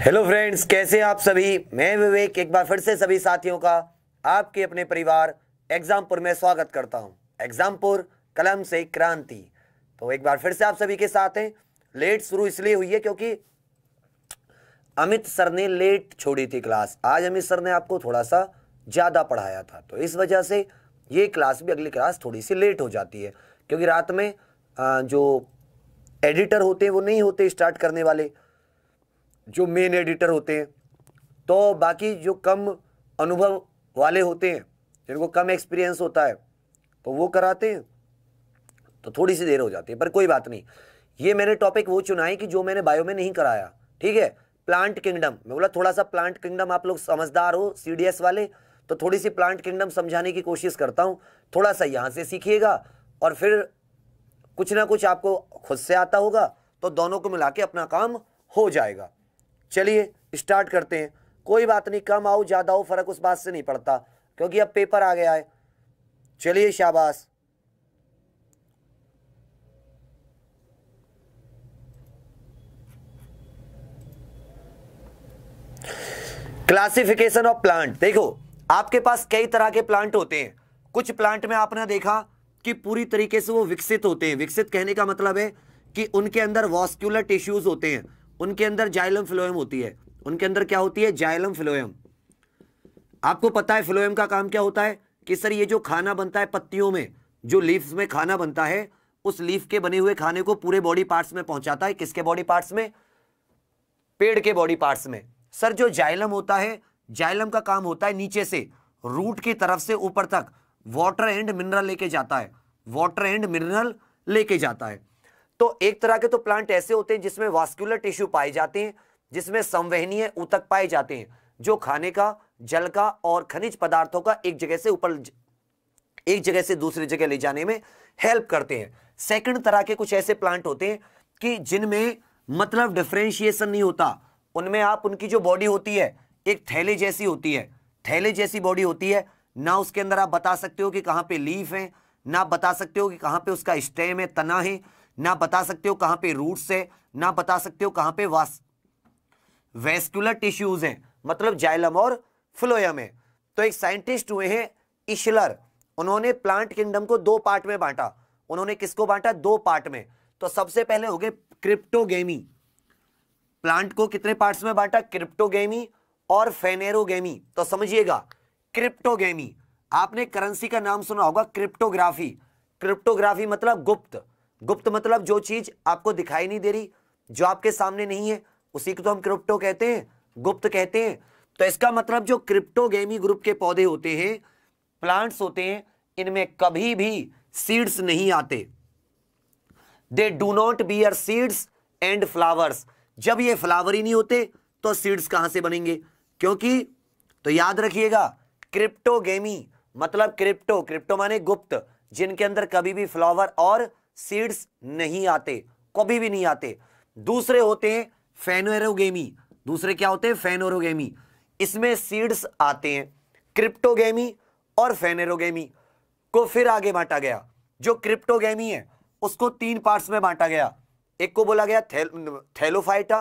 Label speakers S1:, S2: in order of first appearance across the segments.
S1: hello friends कैसे हैं आप सभी मैं विवेक एक बार फिर से सभी साथियों का आपके अपने परिवार एग्जामपुर में स्वागत करता हूं एग्जामपुर कलम से क्रांति तो एक बार फिर से आप सभी के साथ हैं लेट शुरू इसलिए हुई है क्योंकि अमित सर ने लेट छोड़ी थी क्लास आज अमित सर ने आपको थोड़ा सा ज़्यादा पढ़ाया था तो इस वजह से ये क्लास भी अगली क्लास थोड़ी सी लेट हो जाती है क्योंकि रात में जो एडिटर होते हैं वो नहीं होते स्टार्ट करने वाले जो मेन एडिटर होते हैं तो बाकी जो कम अनुभव वाले होते हैं जिनको कम एक्सपीरियंस होता है तो वो कराते हैं तो थोड़ी सी देर हो जाती है पर कोई बात नहीं ये मैंने टॉपिक वो चुना है कि जो मैंने बायो में नहीं कराया ठीक है प्लांट किंगडम मैं बोला थोड़ा सा प्लांट किंगडम आप लोग समझदार हो सीडीएस वाले तो थोड़ी सी प्लांट किंगडम समझाने की कोशिश करता हूँ थोड़ा सा यहाँ से सीखिएगा और फिर कुछ ना कुछ आपको खुद से आता होगा तो दोनों को मिला के अपना काम हो जाएगा चलिए स्टार्ट करते हैं कोई बात नहीं कम आओ ज़्यादा हो फ़र्क उस बात से नहीं पड़ता क्योंकि अब पेपर आ गया है चलिए शाबाश क्लासिफिकेशन ऑफ प्लांट देखो आपके पास कई तरह के प्लांट होते हैं कुछ प्लांट में आपने देखा कि पूरी तरीके से वो विकसित होते हैं विकसित कहने का मतलब है कि उनके अंदर वॉस्क्यूलर टिश्यूज होते हैं उनके अंदर जाइलम फ्लोएम होती है उनके अंदर क्या होती है जाइलम फ्लोएम आपको पता है फ्लोएम का काम क्या होता है कि सर ये जो खाना बनता है पत्तियों में जो लीव्स में खाना बनता है उस लीफ के बने हुए खाने को पूरे बॉडी पार्ट्स में पहुंचाता है किसके बॉडी पार्ट्स में पेड़ के बॉडी पार्ट्स में सर जो जाइलम होता है जाइलम का काम होता है नीचे से रूट की तरफ से ऊपर तक वाटर एंड मिनरल लेके जाता है वाटर एंड मिनरल लेके जाता है तो एक तरह के तो प्लांट ऐसे होते हैं जिसमें वास्कुलर टिश्यू पाए जाते हैं जिसमें संवहनीय ऊतक पाए जाते हैं जो खाने का जल का और खनिज पदार्थों का एक जगह से ऊपर एक जगह से दूसरी जगह ले जाने में हेल्प करते हैं सेकंड तरह के कुछ ऐसे प्लांट होते हैं कि जिनमें मतलब डिफ्रेंशिएशन नहीं होता उनमें आप उनकी जो बॉडी होती है एक थैले जैसी होती है थैले जैसी बॉडी होती है ना उसके अंदर आप बता सकते हो कि कहाँ पे लीफ है ना बता सकते हो कि कहाँ पे उसका स्टेम है तना है ना बता सकते हो कहां पे रूट्स है ना बता सकते हो कहां पे वास वेस्कुलर टिश्यूज हैं मतलब जाइलम और फ्लोयम है तो एक साइंटिस्ट हुए हैं इशलर उन्होंने प्लांट किंगडम को दो पार्ट में बांटा उन्होंने किसको बांटा दो पार्ट में तो सबसे पहले हो गए क्रिप्टोगेमी प्लांट को कितने पार्ट्स में बांटा क्रिप्टोगेमी और फेनेरोगेमी तो समझिएगा क्रिप्टोगेमी आपने करेंसी का नाम सुना होगा क्रिप्टोग्राफी क्रिप्टोग्राफी मतलब गुप्त गुप्त मतलब जो चीज आपको दिखाई नहीं दे रही जो आपके सामने नहीं है उसी को तो हम क्रिप्टो कहते हैं गुप्त कहते हैं तो इसका मतलब जो क्रिप्टो गेमी ग्रुप के पौधे होते हैं प्लांट्स होते हैं इनमें कभी भी सीड्स नहीं आते they do not bear seeds and flowers जब ये फ्लावर ही नहीं होते तो सीड्स कहां से बनेंगे क्योंकि तो याद रखिएगा क्रिप्टोगेमी मतलब क्रिप्टो क्रिप्टो माने गुप्त जिनके अंदर कभी भी फ्लावर और सीड्स नहीं आते कभी भी नहीं आते दूसरे होते हैं फेनोरोगेमी दूसरे क्या होते हैं फेनोरोगेमी इसमें सीड्स आते हैं क्रिप्टोगेमी और फेनेरोगेमी को फिर आगे बांटा गया जो क्रिप्टोगेमी है उसको तीन पार्ट्स में बांटा गया एक को बोला गया थे, थेलोफाइटा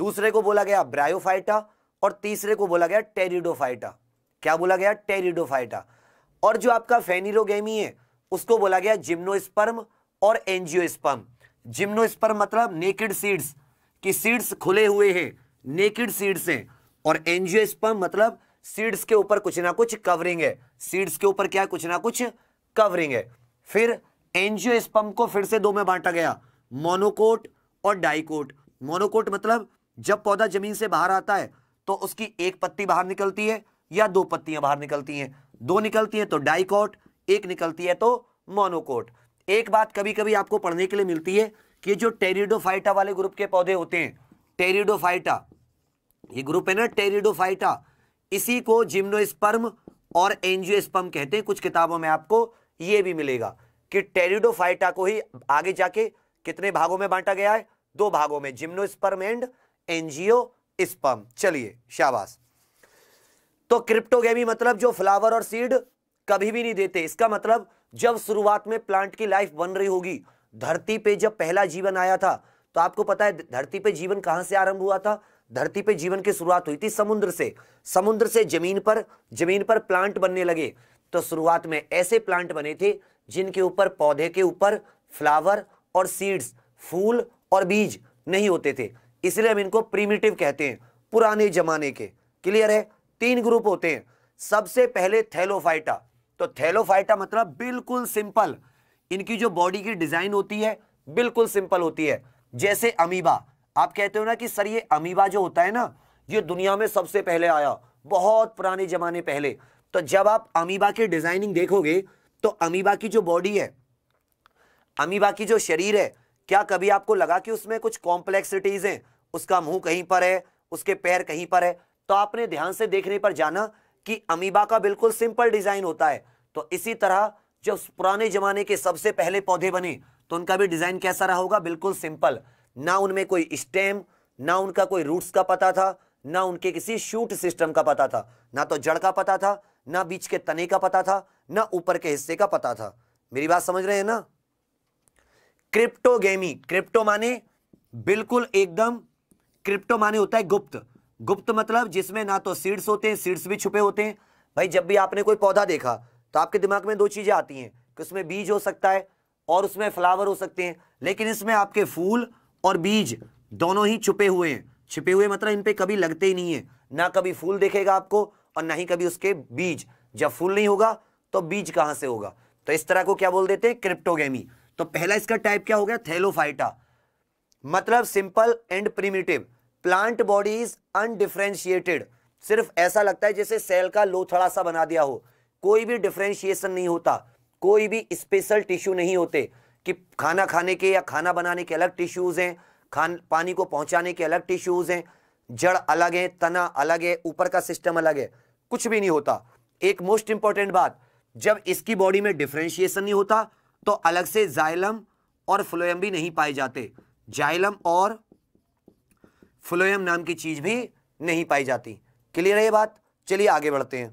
S1: दूसरे को बोला गया ब्रायोफाइटा और तीसरे को बोला गया टेरिडोफाइटा क्या बोला गया टेरिडोफाइटा और जो आपका फेनिरोगेमी है उसको बोला गया जिम्नोस्पर्म और एनजीओ स्पर्म जिम्नो स्पर्म मतलब नेकेड सीड्स की सीड्स खुले हुए हैं नेकेड सीड्स हैं और एनजीओ स्पर्म मतलब सीड्स के ऊपर कुछ ना कुछ कवरिंग है सीड्स के ऊपर क्या कुछ ना कुछ कवरिंग है फिर एनजीओ एंजियोस्पर्म को फिर से दो में बांटा गया मोनोकोट और डाइकोट मोनोकोट मतलब जब पौधा जमीन से बाहर आता है तो उसकी एक पत्ती बाहर निकलती है या दो पत्तियां बाहर निकलती हैं दो निकलती हैं तो डाइकोट एक निकलती है तो मोनोकोट एक बात कभी कभी आपको पढ़ने के लिए मिलती है कि जो टेरिडोफाइटा वाले ग्रुप के पौधे होते हैं टेरिडोफाइटा ये ग्रुप है ना टेरिडोफाइटा इसी को जिम्नोस्पर्म और एंजियोस्पर्म कहते हैं कुछ किताबों में आपको ये भी मिलेगा कि टेरिडोफाइटा को ही आगे जाके कितने भागों में बांटा गया है दो भागों में जिम्नोस्पर्म एंड स्पम चलिए शाबाश तो क्रिप्टोगेमी मतलब जो फ्लावर और सीड कभी भी नहीं देते इसका मतलब जब शुरुआत में प्लांट की लाइफ बन रही होगी धरती पे जब पहला जीवन आया था तो आपको पता है धरती पे जीवन कहां से आरंभ हुआ था धरती पे जीवन की शुरुआत हुई थी समुद्र से समुद्र से जमीन पर जमीन पर प्लांट बनने लगे तो शुरुआत में ऐसे प्लांट बने थे जिनके ऊपर पौधे के ऊपर फ्लावर और सीड्स फूल और बीज नहीं होते थे इसलिए हम इनको प्रीमेटिव कहते हैं पुराने जमाने के क्लियर है तीन ग्रुप होते हैं सबसे पहले थैलोफाइटा तो थैलोफाइटा मतलब बिल्कुल सिंपल इनकी जो बॉडी की डिजाइन होती है बिल्कुल सिंपल होती है जैसे अमीबा आप कहते हो ना कि सर ये अमीबा जो होता है ना ये दुनिया में सबसे पहले आया बहुत पुराने जमाने पहले तो जब आप अमीबा की डिजाइनिंग देखोगे तो अमीबा की जो बॉडी है अमीबा की जो शरीर है क्या कभी आपको लगा कि उसमें कुछ कॉम्प्लेक्सिटीज हैं उसका मुंह कहीं पर है उसके पैर कहीं पर है तो आपने ध्यान से देखने पर जाना कि अमीबा का बिल्कुल सिंपल डिजाइन होता है तो इसी तरह जब पुराने जमाने के सबसे पहले पौधे बने तो उनका भी डिजाइन कैसा रहा होगा बिल्कुल सिंपल ना उनमें कोई स्टेम ना उनका कोई रूट्स का पता था ना उनके किसी शूट सिस्टम का पता था ना तो जड़ का पता था ना बीच के तने का पता था ना ऊपर के हिस्से का पता था मेरी बात समझ रहे हैं ना क्रिप्टोगेमी क्रिप्टो माने बिल्कुल एकदम क्रिप्टो माने होता है गुप्त गुप्त मतलब जिसमें ना तो सीड्स होते हैं सीड्स भी छुपे होते हैं भाई जब भी आपने कोई पौधा देखा तो आपके दिमाग में दो चीज़ें आती हैं कि उसमें बीज हो सकता है और उसमें फ्लावर हो सकते हैं लेकिन इसमें आपके फूल और बीज दोनों ही छुपे हुए हैं छिपे हुए मतलब इन पर कभी लगते ही नहीं है ना कभी फूल देखेगा आपको और ना ही कभी उसके बीज जब फूल नहीं होगा तो बीज कहां से होगा तो इस तरह को क्या बोल देते हैं क्रिप्टोगेमी तो पहला इसका टाइप क्या हो गया थैलोफाइटा मतलब simple and primitive plant body is undifferentiated सिर्फ ऐसा लगता है जैसे सेल का लोथड़ा सा बना दिया हो कोई भी डिफ्रेंशिएशन नहीं होता कोई भी स्पेशल टिश्यू नहीं होते कि खाना खाने के या खाना बनाने के अलग टिश्यूज़ हैं खान पानी को पहुंचाने के अलग टिश्यूज़ हैं जड़ अलग है तना अलग है ऊपर का सिस्टम अलग है कुछ भी नहीं होता एक मोस्ट इंपॉर्टेंट बात जब इसकी बॉडी में डिफ्रेंशिएशन नहीं होता तो अलग से जाइलम और फ्लोएम भी नहीं पाए जाते जाइलम और फ्लोएम नाम की चीज भी नहीं पाई जाती क्लियर है ये बात चलिए आगे बढ़ते हैं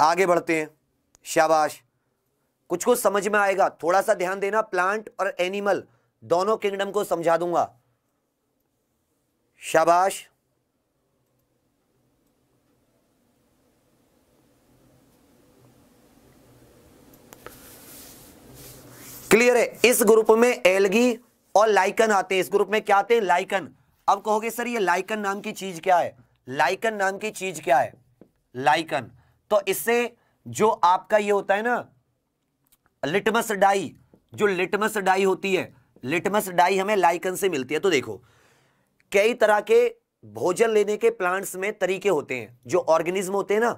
S1: आगे बढ़ते हैं शाबाश कुछ कुछ समझ में आएगा थोड़ा सा ध्यान देना प्लांट और एनिमल दोनों किंगडम को समझा दूंगा शाबाश क्लियर है इस ग्रुप में एलगी और लाइकन आते हैं इस ग्रुप में क्या आते हैं लाइकन अब कहोगे सर ये लाइकन नाम की चीज क्या है लाइकन नाम की चीज क्या है लाइकन तो इससे जो आपका ये होता है ना लिटमस डाई जो लिटमस डाई होती है लिटमस डाई हमें लाइकन से मिलती है तो देखो कई तरह के भोजन लेने के प्लांट्स में तरीके होते हैं जो ऑर्गेनिज्म होते हैं ना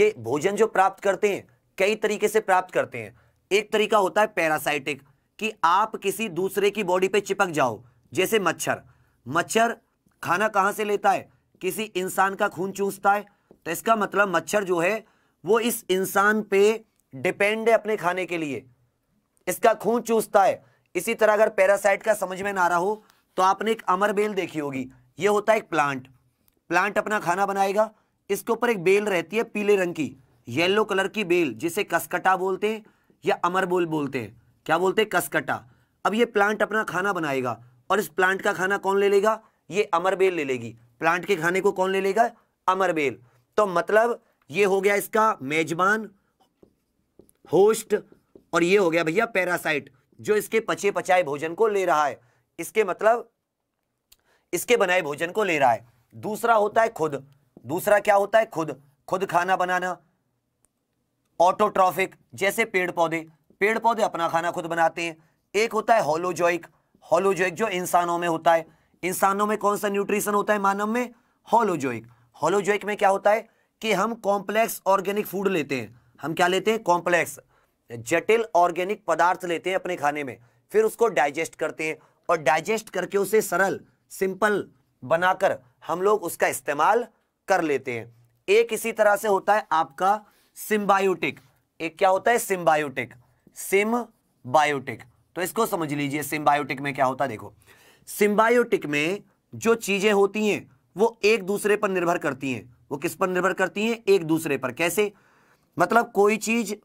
S1: ये भोजन जो प्राप्त करते हैं कई तरीके से प्राप्त करते हैं एक तरीका होता है पैरासाइटिक कि आप किसी दूसरे की बॉडी पे चिपक जाओ जैसे मच्छर मच्छर खाना कहां से लेता है किसी इंसान का खून चूसता है तो इसका मतलब मच्छर जो है वो इस इंसान पे डिपेंड है अपने खाने के लिए इसका खून चूसता है इसी तरह अगर पैरासाइट का समझ में ना रहा हो तो आपने एक अमर बेल देखी होगी ये होता है एक प्लांट प्लांट अपना खाना बनाएगा इसके ऊपर एक बेल रहती है पीले रंग की येलो कलर की बेल जिसे कसकटा बोलते हैं या अमर बोल बोलते हैं क्या बोलते हैं कसकटा अब ये प्लांट अपना खाना बनाएगा और इस प्लांट का खाना कौन ले लेगा ये अमरबेल ले लेगी प्लांट के खाने को कौन ले लेगा अमरबेल तो मतलब ये हो गया इसका मेजबान होस्ट और ये हो गया भैया पैरासाइट जो इसके पचे पचाए भोजन को ले रहा है इसके मतलब इसके बनाए भोजन को ले रहा है दूसरा होता है खुद दूसरा क्या होता है खुद खुद खाना बनाना ऑटोट्रॉफिक जैसे पेड़ पौधे पेड़ पौधे अपना खाना खुद बनाते हैं एक होता है होलोजोइक होलोजोइक जो इंसानों में होता है इंसानों में कौन सा न्यूट्रिशन होता है मानव में होलोजोइक होलोजोइक में क्या होता है कि हम कॉम्प्लेक्स ऑर्गेनिक फूड लेते हैं हम क्या लेते हैं कॉम्प्लेक्स जटिल ऑर्गेनिक पदार्थ लेते हैं अपने खाने में फिर उसको डाइजेस्ट करते हैं और डाइजेस्ट करके उसे सरल सिंपल बनाकर हम लोग उसका इस्तेमाल कर लेते हैं एक इसी तरह से होता है आपका सिम्बायोटिक एक क्या होता है सिम्बायोटिक सिम बायोटिक तो इसको समझ लीजिए सिम्बायोटिक में क्या होता है देखो सिम्बायोटिक में जो चीजें होती हैं वो एक दूसरे पर निर्भर करती हैं वो किस पर निर्भर करती हैं एक दूसरे पर कैसे मतलब कोई चीज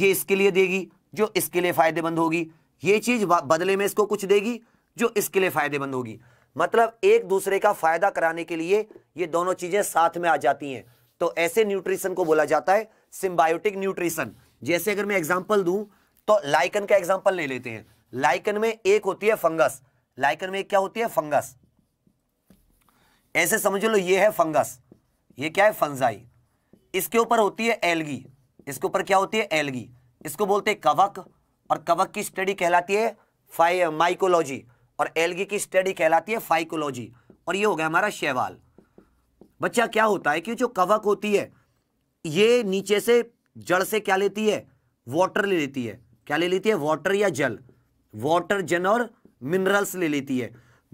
S1: ये इसके लिए देगी जो इसके लिए फायदेमंद होगी ये चीज बदले में इसको कुछ देगी जो इसके लिए फायदेमंद होगी मतलब एक दूसरे का फायदा कराने के लिए ये दोनों चीजें साथ में आ जाती हैं तो ऐसे न्यूट्रिशन को बोला जाता है सिम्बायोटिक न्यूट्रिशन जैसे अगर मैं एग्जाम्पल दूं तो लाइकन का एग्जाम्पल ले लेते हैं लाइकन में एक होती है फंगस लाइकन में क्या होती है फंगस ऐसे समझ लो ये है फंगस ये क्या है फंजाई इसके ऊपर होती है एलगी इसके ऊपर क्या होती है एलगी इसको बोलते हैं कवक और कवक की स्टडी कहलाती है फाइ माइकोलॉजी uh, और एलगी की स्टडी कहलाती है फाइकोलॉजी और ये हो गया हमारा शैवाल बच्चा क्या होता है कि जो कवक होती है ये नीचे से जड़ से क्या लेती है वाटर ले लेती है क्या ले लेती है वाटर या जल वाटर जन और मिनरल्स ले लेती है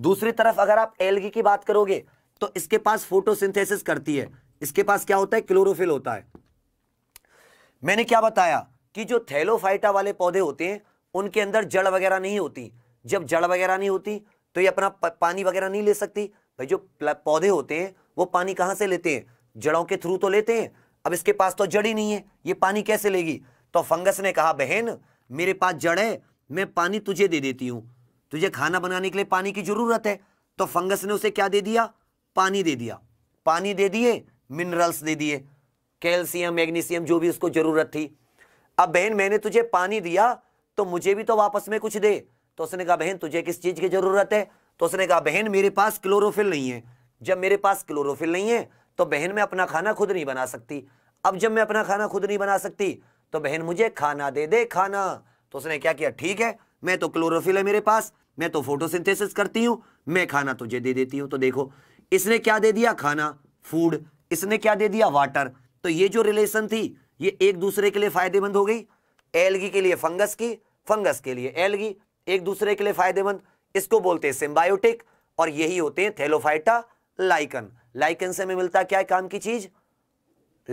S1: दूसरी तरफ अगर आप एलगी की बात करोगे तो इसके पास फोटोसिंथेसिस करती है इसके पास क्या होता है क्लोरोफिल होता है मैंने क्या बताया कि जो थैलोफाइटा वाले पौधे होते हैं उनके अंदर जड़ वगैरह नहीं होती जब जड़ वगैरह नहीं होती तो ये अपना पानी वगैरह नहीं ले सकती भाई जो पौधे होते हैं वो पानी कहां से लेते हैं जड़ों के थ्रू तो लेते हैं अब इसके पास तो जड़ ही नहीं है ये पानी कैसे लेगी तो फंगस ने कहा बहन मेरे पास जड़ है मैं पानी तुझे दे देती हूँ तुझे खाना बनाने के लिए पानी की ज़रूरत है तो फंगस ने उसे क्या दे दिया पानी दे दिया पानी दे दिए मिनरल्स दे दिए कैल्शियम मैग्नीशियम जो भी उसको ज़रूरत थी अब बहन मैंने तुझे पानी दिया तो मुझे भी तो वापस में कुछ दे तो उसने कहा बहन तुझे किस चीज़ की ज़रूरत है तो उसने कहा बहन मेरे पास क्लोरोफिल नहीं है जब मेरे पास क्लोरोफिल नहीं है तो बहन मैं अपना खाना खुद नहीं बना सकती अब जब मैं अपना खाना खुद नहीं बना सकती तो बहन मुझे खाना दे दे खाना तो उसने क्या किया ठीक है मैं तो क्लोरोफिल है मेरे पास मैं तो फोटोसिंथेसिस करती हूँ मैं खाना तुझे दे देती हूँ तो देखो इसने क्या दे दिया खाना फूड इसने क्या दे दिया वाटर तो ये जो रिलेशन थी ये एक दूसरे के लिए फायदेमंद हो गई एलगी के लिए फंगस की फंगस के लिए एलगी एक दूसरे के लिए फायदेमंद इसको बोलते हैं सिम्बायोटिक और यही होते हैं थेलोफाइटा लाइकन लाइकन से हमें मिलता क्या है काम की चीज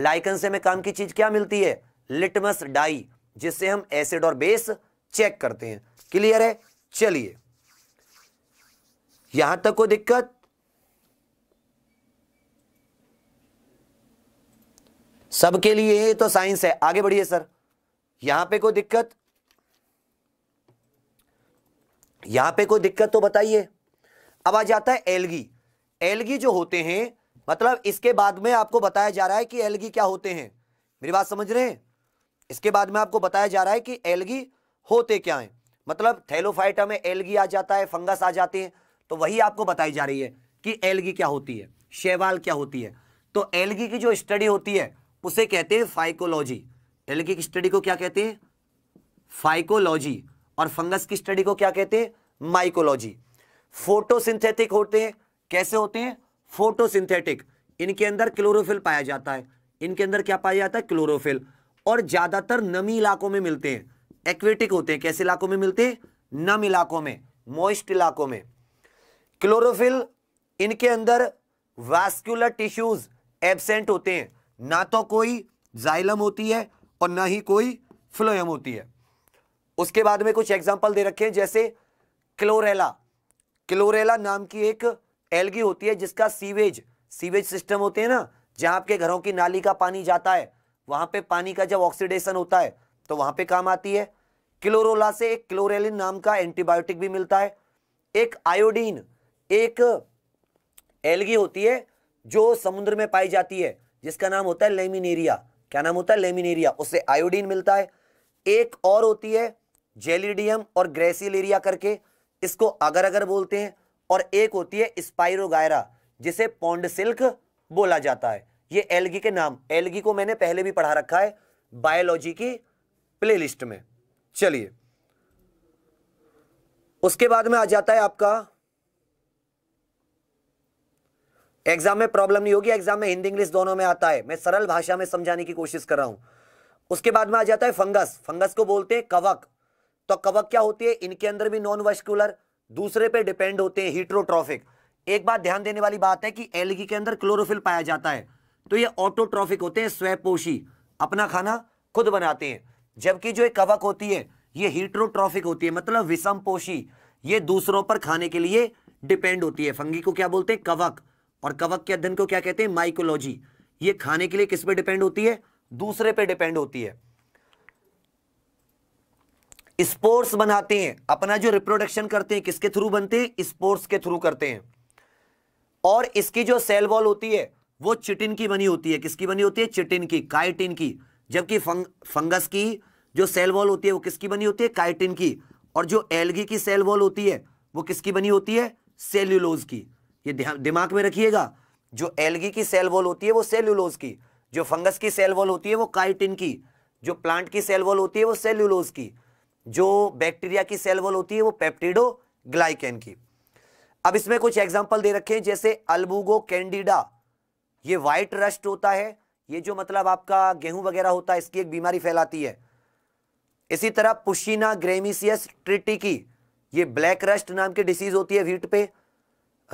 S1: लाइकन से हमें काम की चीज क्या मिलती है लिटमस डाई जिससे हम एसिड और बेस चेक करते हैं क्लियर है चलिए यहां तक कोई दिक्कत सबके लिए ये तो साइंस है आगे बढ़िए सर यहां पे कोई दिक्कत यहां पे कोई दिक्कत तो बताइए अब आ जाता है एलगी एलगी जो होते हैं मतलब इसके बाद में आपको बताया जा रहा है कि एलगी क्या होते हैं मेरी बात समझ रहे हैं इसके बाद में आपको बताया जा रहा है कि एलगी होते क्या है मतलब थैलोफाइटा में एलगी आ जाता है फंगस आ जाते हैं तो वही आपको बताई जा रही है कि एलगी क्या होती है शैवाल क्या होती है तो एलगी की जो स्टडी होती है उसे कहते हैं फाइकोलॉजी एलगी की स्टडी को क्या कहते हैं फाइकोलॉजी और फंगस की स्टडी को क्या कहते हैं माइकोलॉजी फोटोसिंथेटिक होते हैं कैसे होते हैं फोटोसिंथेटिक इनके अंदर क्लोरोफिल पाया जाता है इनके अंदर क्या पाया जाता है क्लोरोफिल और ज्यादातर नमी इलाकों में मिलते हैं एक्वेटिक होते हैं कैसे इलाकों में मिलते हैं नम इलाकों में मोइस्ट इलाकों में क्लोरोफिल इनके अंदर वास्कुलर टिश्यूज एबसेंट होते हैं ना तो कोई जाइलम होती है और ना ही कोई फ्लोयम होती है उसके बाद में कुछ एग्जाम्पल दे रखे हैं जैसे क्लोरेला क्लोरेला नाम की एक एलगी होती है जिसका सीवेज सीवेज सिस्टम होते हैं ना जहां आपके घरों की नाली का पानी जाता है वहां पे पानी का जब ऑक्सीडेशन होता है तो वहां पे काम आती है क्लोरोला से एक क्लोरेलिन नाम का एंटीबायोटिक भी मिलता है एक आयोडीन एक एलगी होती है जो समुद्र में पाई जाती है जिसका नाम होता है लेमिनेरिया क्या नाम होता है लेमिनेरिया उससे आयोडीन मिलता है एक और होती है जेलिडियम और ग्रेसिलेरिया करके इसको अगर अगर बोलते हैं और एक होती है स्पाइरोगायरा जिसे पौंड सिल्क बोला जाता है ये एलगी के नाम एलगी को मैंने पहले भी पढ़ा रखा है बायोलॉजी की प्लेलिस्ट में चलिए उसके बाद में आ जाता है आपका एग्जाम में प्रॉब्लम नहीं होगी एग्जाम में हिंदी इंग्लिश दोनों में आता है मैं सरल भाषा में समझाने की कोशिश कर रहा हूं उसके बाद में आ जाता है फंगस फंगस को बोलते हैं कवक तो कवक क्या होती है इनके अंदर भी नॉन वस्कुलर दूसरे पे डिपेंड होते हैं हीट्रोट्रॉफिक एक बात ध्यान देने वाली बात है कि एलगी के अंदर क्लोरोफिल पाया जाता है तो ये ऑटोट्रॉफिक होते हैं स्वयपोषी अपना खाना खुद बनाते हैं जबकि जो एक कवक होती है ये हीट्रोट्रॉफिक होती है मतलब विषम पोषी ये दूसरों पर खाने के लिए डिपेंड होती है फंगी को क्या बोलते हैं कवक और कवक के अध्ययन को क्या कहते हैं माइकोलॉजी ये खाने के लिए किस पे डिपेंड होती है दूसरे पे डिपेंड होती है स्पोर्ट्स बनाते हैं अपना जो रिप्रोडक्शन करते हैं किसके थ्रू बनते हैं स्पोर्ट्स के थ्रू करते हैं और इसकी जो सेल वॉल होती है वो चिटिन की बनी होती है किसकी बनी होती है चिटिन की काइटिन की जबकि फंग, फंगस की जो सेल वॉल होती है वो किसकी बनी होती है काइटिन की और जो एलगी की सेल वॉल होती है वो किसकी बनी होती है सेल्यूलोज की ये दिमाग में रखिएगा जो एलगी की सेल वॉल होती है वो सेल्यूलोज की जो फंगस की सेल वॉल होती है वो काइटिन की जो प्लांट की सेल वॉल होती है वो सेल्यूलोज की जो बैक्टीरिया की सेल वॉल होती है वो पेप्टिडो ग्लाइकेन की अब इसमें कुछ एग्जाम्पल दे रखे हैं जैसे अल्बुगो कैंडिडा ये व्हाइट रस्ट होता है ये जो मतलब आपका गेहूं वगैरह होता है इसकी एक बीमारी फैलाती है इसी तरह पुशीना ग्रेमिसियस ट्रिटिकी ये ब्लैक रस्ट नाम की डिसीज होती है व्हीट पे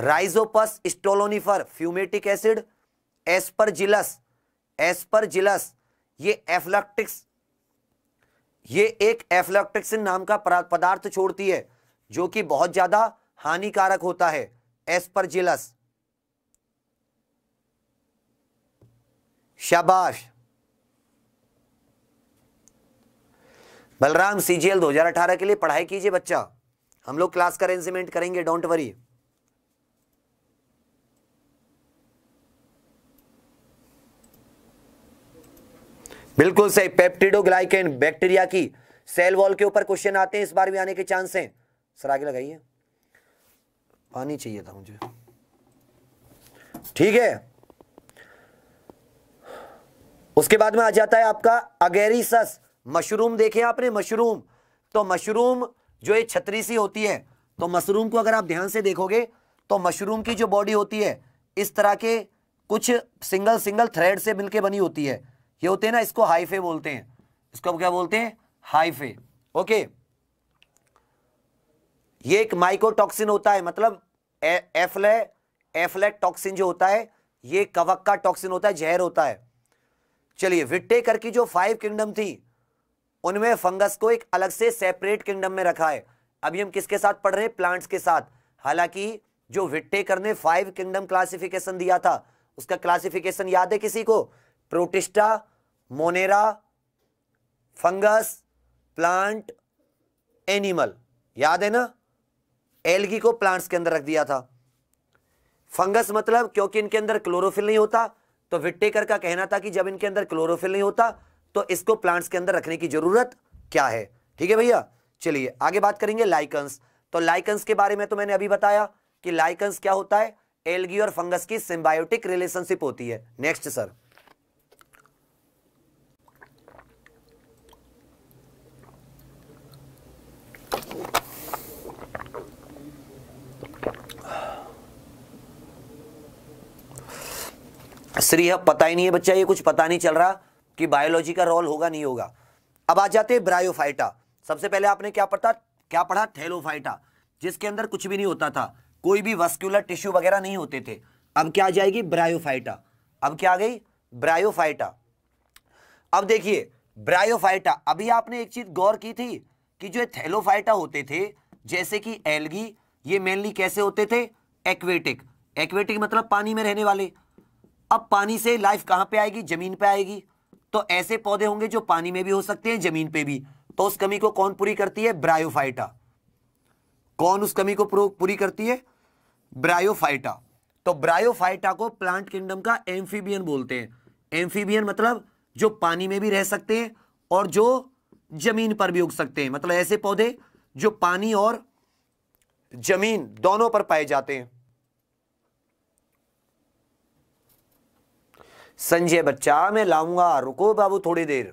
S1: rhizopus stolonifer fumaric acid aspergillus aspergillus ये एफ्लक्टिक्स ये एक एफ्लक्टिक्स नाम का पदार्थ छोड़ती है जो कि बहुत ज़्यादा हानिकारक होता है एस्परजिलस शाबाश बलराम सीजीएल 2018 के लिए पढ़ाई कीजिए बच्चा हम लोग क्लास का अरेंजमेंट करेंगे डोंट वरी बिल्कुल सही पेप्टिडोग्लाइकेन बैक्टीरिया की सेल वॉल के ऊपर क्वेश्चन आते हैं इस बार भी आने के चांस हैं सर आगे लगाइए पानी चाहिए था मुझे ठीक है उसके बाद में आ जाता है आपका अगेरिसस मशरूम देखे आपने मशरूम तो मशरूम जो ये छतरी सी होती है तो मशरूम को अगर आप ध्यान से देखोगे तो मशरूम की जो बॉडी होती है इस तरह के कुछ सिंगल सिंगल थ्रेड से मिलके बनी होती है ये होते हैं ना इसको हाइफे बोलते हैं इसको क्या बोलते हैं हाइफे ओके ये एक माइकोटॉक्सिन होता है मतलब एफले एफलेट टॉक्सिन जो होता है ये कवक का टॉक्सिन होता है जहर होता है चलिए विट्टेकर की जो फाइव किंगडम थी उनमें फंगस को एक अलग से सेपरेट किंगडम में रखा है अभी हम किसके साथ पढ़ रहे हैं प्लांट्स के साथ हालांकि जो विट्टेकर ने फाइव किंगडम क्लासिफिकेशन दिया था उसका क्लासिफिकेशन याद है किसी को protista monera fungus plant animal याद है ना एलगी को प्लांट्स के अंदर रख दिया था फंगस मतलब क्योंकि इनके अंदर क्लोरोफिल नहीं होता तो विट्टेकर का कहना था कि जब इनके अंदर क्लोरोफिल नहीं होता तो इसको प्लांट्स के अंदर रखने की जरूरत क्या है ठीक है भैया चलिए आगे बात करेंगे लाइकन्स तो लाइकन्स के बारे में तो मैंने अभी बताया कि लाइकन्स क्या होता है एलगी और फंगस की सिम्बायोटिक रिलेशनशिप होती है नेक्स्ट सर श्री पता ही नहीं है बच्चा ये कुछ पता नहीं चल रहा कि बायोलॉजी का रोल होगा नहीं होगा अब आ जाते हैं ब्रायोफाइटा सबसे पहले आपने क्या पढ़ा क्या पढ़ा थेलोफाइटा जिसके अंदर कुछ भी नहीं होता था कोई भी वस्कुलर टिश्यू वगैरह नहीं होते थे अब क्या आ जाएगी ब्रायोफाइटा अब क्या आ गई ब्रायोफाइटा अब देखिए ब्रायोफाइटा अभी आपने एक चीज गौर की थी कि जो थैलोफाइटा होते थे जैसे कि एलगी ये मेनली कैसे होते थे एक्वेटिक एक्वेटिक मतलब पानी में रहने वाले अब पानी से लाइफ कहां पे आएगी जमीन पे आएगी तो ऐसे पौधे होंगे जो पानी में भी हो सकते हैं जमीन पे भी तो उस कमी को कौन पूरी करती है ब्रायोफाइटा कौन उस कमी को पूरी करती है ब्रायोफाइटा तो ब्रायोफाइटा को प्लांट किंगडम का एम्फीबियन बोलते हैं एम्फीबियन मतलब जो पानी में भी रह सकते हैं और जो जमीन पर भी उग सकते हैं मतलब ऐसे पौधे जो पानी और जमीन दोनों पर पाए जाते हैं संजय बच्चा मैं लाऊंगा रुको बाबू थोड़ी देर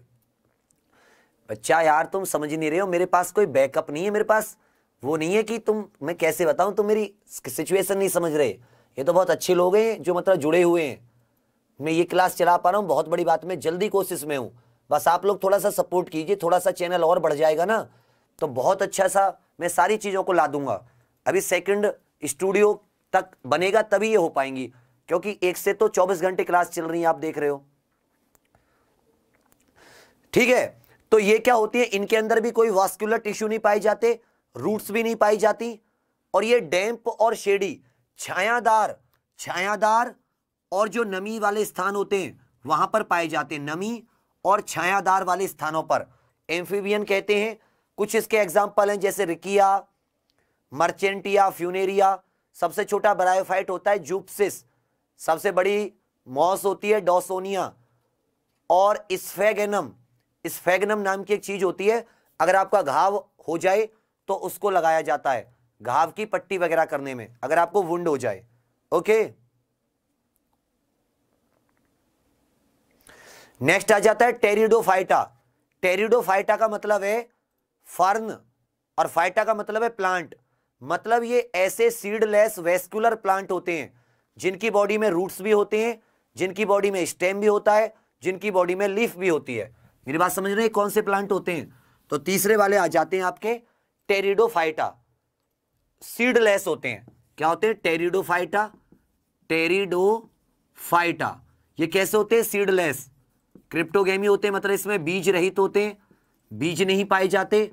S1: बच्चा यार तुम समझ नहीं रहे हो मेरे पास कोई बैकअप नहीं है मेरे पास वो नहीं है कि तुम मैं कैसे बताऊं तुम मेरी सिचुएशन नहीं समझ रहे ये तो बहुत अच्छे लोग हैं जो मतलब जुड़े हुए हैं मैं ये क्लास चला पा रहा हूँ बहुत बड़ी बात मैं जल्दी कोशिश में हूँ बस आप लोग थोड़ा सा सपोर्ट कीजिए थोड़ा सा चैनल और बढ़ जाएगा ना तो बहुत अच्छा सा मैं सारी चीज़ों को ला दूंगा अभी सेकंड स्टूडियो तक बनेगा तभी ये हो पाएंगी क्योंकि एक से तो 24 घंटे क्लास चल रही है आप देख रहे हो ठीक है तो ये क्या होती है इनके अंदर भी कोई वास्कुलर टिश्यू नहीं पाए जाते रूट्स भी नहीं पाई जाती और ये डैम्प और शेडी छायादार छायादार और जो नमी वाले स्थान होते हैं वहां पर पाए जाते हैं नमी और छायादार वाले स्थानों पर एम्फीबियन कहते हैं कुछ इसके एग्जाम्पल हैं जैसे रिकिया मर्चेंटिया फ्यूनेरिया सबसे छोटा ब्रायोफाइट होता है जूपसिस सबसे बड़ी मॉस होती है डोसोनिया और स्फेगेनम स्फेगनम नाम की एक चीज होती है अगर आपका घाव हो जाए तो उसको लगाया जाता है घाव की पट्टी वगैरह करने में अगर आपको वुंड हो जाए ओके नेक्स्ट आ जाता है टेरिडोफाइटा टेरिडोफाइटा का मतलब है फर्न और फाइटा का मतलब है प्लांट मतलब ये ऐसे सीडलेस वेस्कुलर प्लांट होते हैं जिनकी बॉडी में रूट्स भी होते हैं जिनकी बॉडी में स्टेम भी होता है जिनकी बॉडी में लीफ भी होती है मेरी बात समझ रहे कौन से प्लांट होते हैं तो तीसरे वाले आ जाते हैं आपके टेरिडोफाइटा सीडलेस होते हैं क्या होते हैं टेरिडोफाइटा टेरिडोफाइटा ये कैसे होते हैं सीडलेस क्रिप्टोगेमी होते हैं मतलब इसमें बीज रहित होते हैं बीज नहीं पाए जाते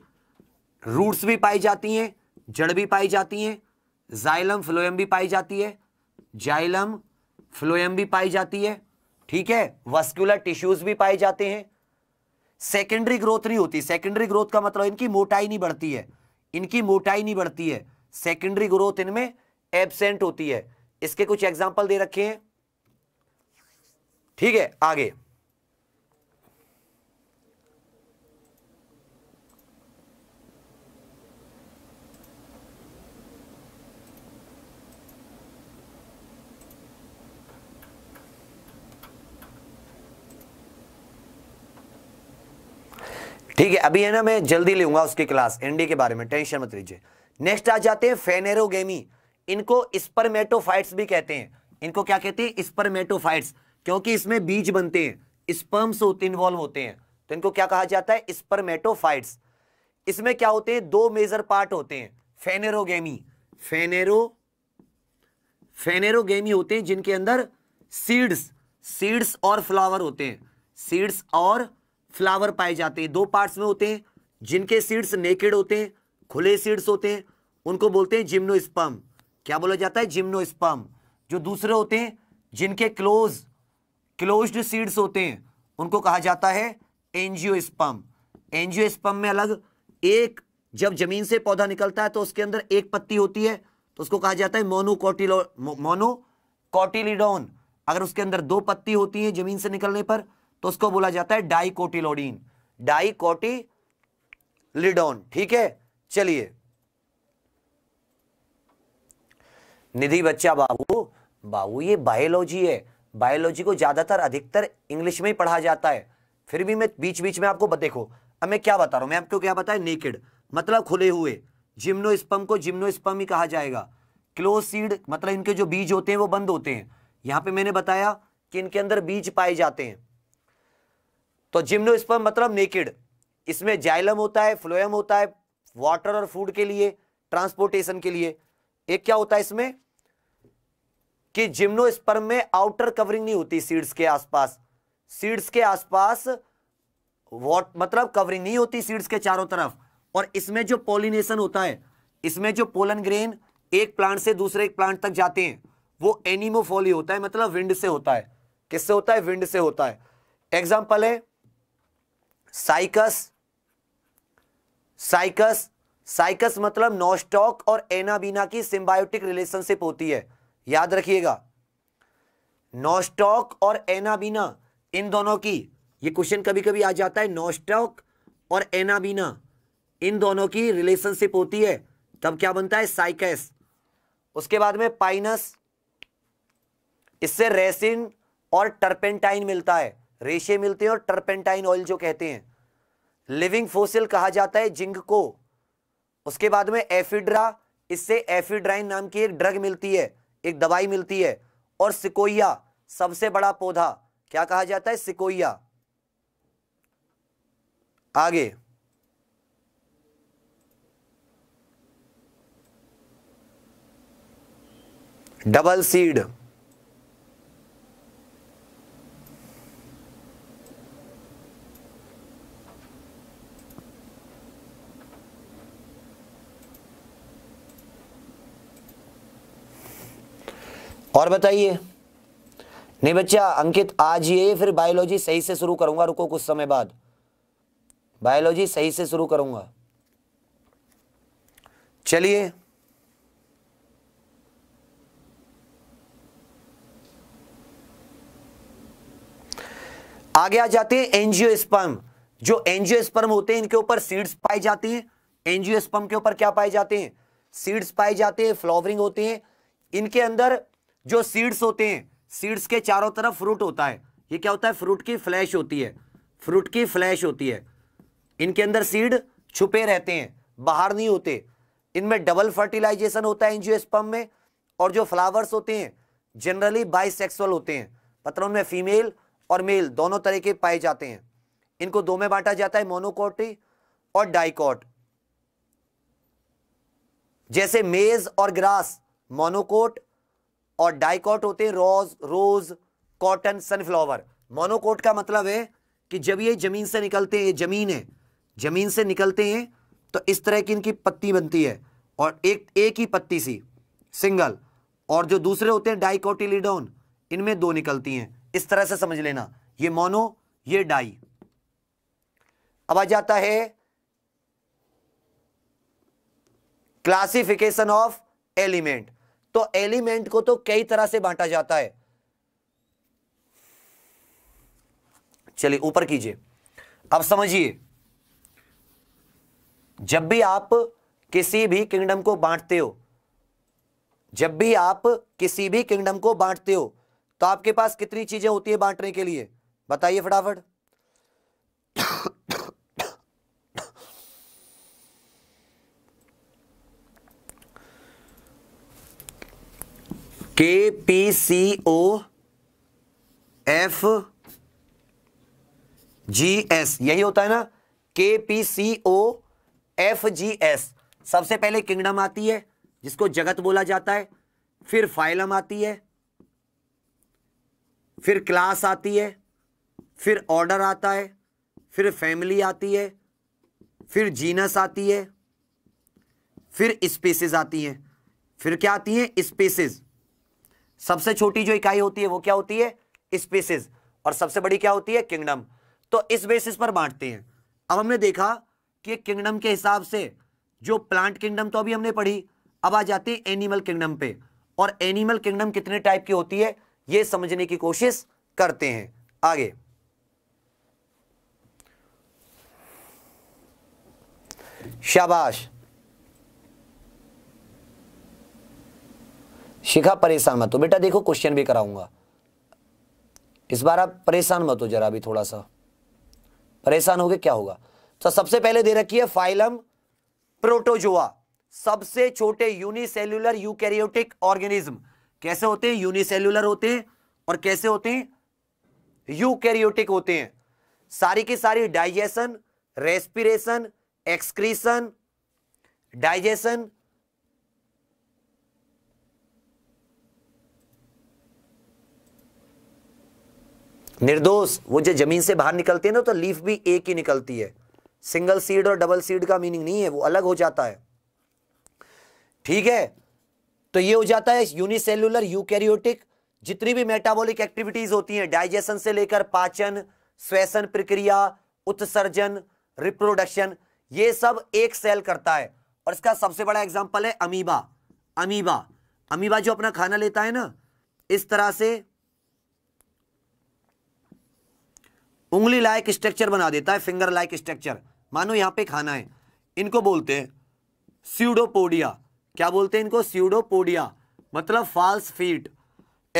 S1: रूट्स भी पाई जाती हैं जड़ भी पाई जाती हैं जाइलम फ्लोएम भी पाई जाती है जाइलम फ्लोएम भी पाई जाती है ठीक है वस्कुलर टिश्यूज भी पाए जाते हैं सेकेंडरी ग्रोथ नहीं होती सेकेंडरी ग्रोथ का मतलब इनकी मोटाई नहीं बढ़ती है इनकी मोटाई नहीं बढ़ती है सेकेंडरी ग्रोथ इनमें एबसेंट होती है इसके कुछ एग्जाम्पल दे रखे हैं ठीक है आगे ठीक है अभी है ना मैं जल्दी लूंगा उसकी क्लास एनडी के बारे में टेंशन मत लीजिए नेक्स्ट आ जाते हैं फेनेरो गेमी इनको स्पर्मेटोफाइट्स भी कहते हैं इनको क्या कहते हैं स्पर्मेटोफाइट्स क्योंकि इसमें बीज बनते हैं स्पर्म्स इन्वॉल्व होते हैं तो इनको क्या कहा जाता है स्पर्मेटोफाइट्स इसमें क्या होते हैं दो मेजर पार्ट होते हैं फेनेरोगेमी फेनेरो फेनेरोगेमी होते हैं जिनके अंदर सीड्स सीड्स और फ्लावर होते हैं सीड्स और फ्लावर पाए जाते हैं दो पार्ट्स में होते हैं जिनके सीड्स नेकेड होते हैं खुले सीड्स होते हैं उनको बोलते हैं जिम्नो क्या बोला जाता है जिम्नो जो दूसरे होते हैं जिनके क्लोज क्लोज्ड सीड्स होते हैं उनको कहा जाता है एनजियो एनजियोस्पम में अलग एक जब जमीन से पौधा निकलता है तो उसके अंदर एक पत्ती होती है तो उसको कहा जाता है मोनोकोटिलो मोनोकोटिलिडोन अगर उसके अंदर दो पत्ती होती है जमीन से निकलने पर तो उसको बोला जाता है डाइकोटिलोडीन डाइकोटी लिडोन ठीक है चलिए निधि बच्चा बाबू बाबू ये बायोलॉजी है बायोलॉजी को ज़्यादातर अधिकतर इंग्लिश में ही पढ़ा जाता है फिर भी मैं बीच बीच में आपको देखो अब मैं क्या बता रहा हूं मैं आपको क्या बताया नेकेड मतलब खुले हुए जिम्नोस्पम को जिम्नोस्पम ही कहा जाएगा क्लोज सीड मतलब इनके जो बीज होते हैं वो बंद होते हैं यहां पे मैंने बताया कि इनके अंदर बीज पाए जाते हैं तो जिम्नोस्पर्म मतलब नेकेड इसमें जाइलम होता है फ्लोएम होता है वाटर और फूड के लिए ट्रांसपोर्टेशन के लिए एक क्या होता है इसमें कि जिम्नोस्पर्म में आउटर कवरिंग नहीं होती सीड्स के आसपास सीड्स के आसपास वॉट मतलब कवरिंग नहीं होती सीड्स के चारों तरफ और इसमें जो पोलिनेशन होता है इसमें जो पोलन ग्रेन एक प्लांट से दूसरे एक प्लांट तक जाते हैं वो एनिमोफोली होता है मतलब विंड से होता है किससे होता है विंड से होता है एग्जाम्पल है साइकस साइकस साइकस मतलब नोस्टॉक और एनाबीना की सिंबायोटिक रिलेशनशिप होती है याद रखिएगा नोस्टॉक और एनाबीना इन दोनों की ये क्वेश्चन कभी कभी आ जाता है नोस्टॉक और एनाबीना इन दोनों की रिलेशनशिप होती है तब क्या बनता है साइकस उसके बाद में पाइनस इससे रेसिन और टर्पेंटाइन मिलता है रेशे मिलते हैं और टर्पेंटाइन ऑयल जो कहते हैं लिविंग फोसिल कहा जाता है जिंक को उसके बाद में एफिड्रा इससे एफिड्राइन नाम की एक ड्रग मिलती है एक दवाई मिलती है और सिकोइया सबसे बड़ा पौधा क्या कहा जाता है सिकोइया आगे डबल सीड और बताइए नहीं बच्चा अंकित आज ये फिर बायोलॉजी सही से शुरू करूंगा रुको कुछ समय बाद बायोलॉजी सही से शुरू करूंगा चलिए आगे आ जाते हैं एनजीओ स्पर्म जो एनजीओ स्पर्म होते हैं इनके ऊपर सीड्स पाए जाते हैं स्पर्म के ऊपर क्या पाए जाते हैं सीड्स पाए जाते हैं फ्लॉवरिंग होते हैं इनके अंदर जो सीड्स होते हैं सीड्स के चारों तरफ फ्रूट होता है ये क्या होता है फ्रूट की फ्लैश होती है फ्रूट की फ्लैश होती है इनके अंदर सीड छुपे रहते हैं बाहर नहीं होते इनमें डबल फर्टिलाइजेशन होता है एंजियोस्पर्म में और जो फ्लावर्स होते हैं जनरली बाइसेक्सुअल होते हैं पत्रों में फीमेल और मेल दोनों तरह के पाए जाते हैं इनको दो में बांटा जाता है मोनोकोटी और डाइकोट जैसे मेज और ग्रास मोनोकोट और डाइकॉट होते हैं rose rose cotton sunflower monocot का मतलब है कि जब ये जमीन से निकलते हैं जमीन है जमीन से निकलते हैं तो इस तरह की इनकी पत्ती बनती है और एक एक ही पत्ती सी सिंगल और जो दूसरे होते हैं डाइकोटिलीडोन इनमें दो निकलती हैं इस तरह से समझ लेना ये मोनो ये डाई अब आ जाता है क्लासिफिकेशन ऑफ एलिमेंट तो एलिमेंट को तो कई तरह से बांटा जाता है चलिए ऊपर कीजिए अब समझिए जब भी आप किसी भी किंगडम को बांटते हो जब भी आप किसी भी किंगडम को बांटते हो तो आपके पास कितनी चीजें होती है बांटने के लिए बताइए फटाफट K P C O F G S यही होता है ना K P C O F G S सबसे पहले किंगडम आती है जिसको जगत बोला जाता है फिर फाइलम आती है फिर क्लास आती है फिर ऑर्डर आता है फिर फैमिली आती है फिर जीनस आती है फिर स्पेसेस आती हैं फिर क्या आती हैं स्पेसेस सबसे छोटी जो इकाई होती है वो क्या होती है स्पेसिस और सबसे बड़ी क्या होती है किंगडम तो इस बेसिस पर बांटते हैं अब हमने देखा कि किंगडम के हिसाब से जो प्लांट किंगडम तो अभी हमने पढ़ी अब आ जाती है एनिमल किंगडम पे और एनिमल किंगडम कितने टाइप की होती है ये समझने की कोशिश करते हैं आगे शाबाश शिखा परेशान मत हो बेटा देखो क्वेश्चन भी कराऊंगा इस बार आप परेशान मत हो जरा अभी थोड़ा सा परेशान हो गए क्या होगा तो सबसे पहले दे रखी है फाइलम प्रोटोजोआ सबसे छोटे यूनिसेल्यूलर यूकैरियोटिक ऑर्गेनिज्म कैसे होते हैं यूनिसेल्यूलर होते हैं और कैसे होते हैं यूकैरियोटिक होते हैं सारी की सारी डाइजेशन रेस्पिरेशन एक्सक्रीशन डाइजेशन निर्दोष वो जो जमीन से बाहर निकलते हैं ना तो लीफ भी एक ही निकलती है सिंगल सीड और डबल सीड का मीनिंग नहीं है वो अलग हो जाता है ठीक है तो ये हो जाता है यूनिसेलुलर यूकैरियोटिक जितनी भी मेटाबॉलिक एक्टिविटीज होती हैं डाइजेशन से लेकर पाचन श्वेसन प्रक्रिया उत्सर्जन रिप्रोडक्शन ये सब एक सेल करता है और इसका सबसे बड़ा एग्जाम्पल है अमीबा अमीबा अमीबा जो अपना खाना लेता है ना इस तरह से उंगली लाइक स्ट्रक्चर बना देता है फिंगर लाइक स्ट्रक्चर मानो यहाँ पे खाना है इनको बोलते हैं सीडोपोडिया क्या बोलते हैं इनको सीडोपोडिया मतलब फॉल्स फीट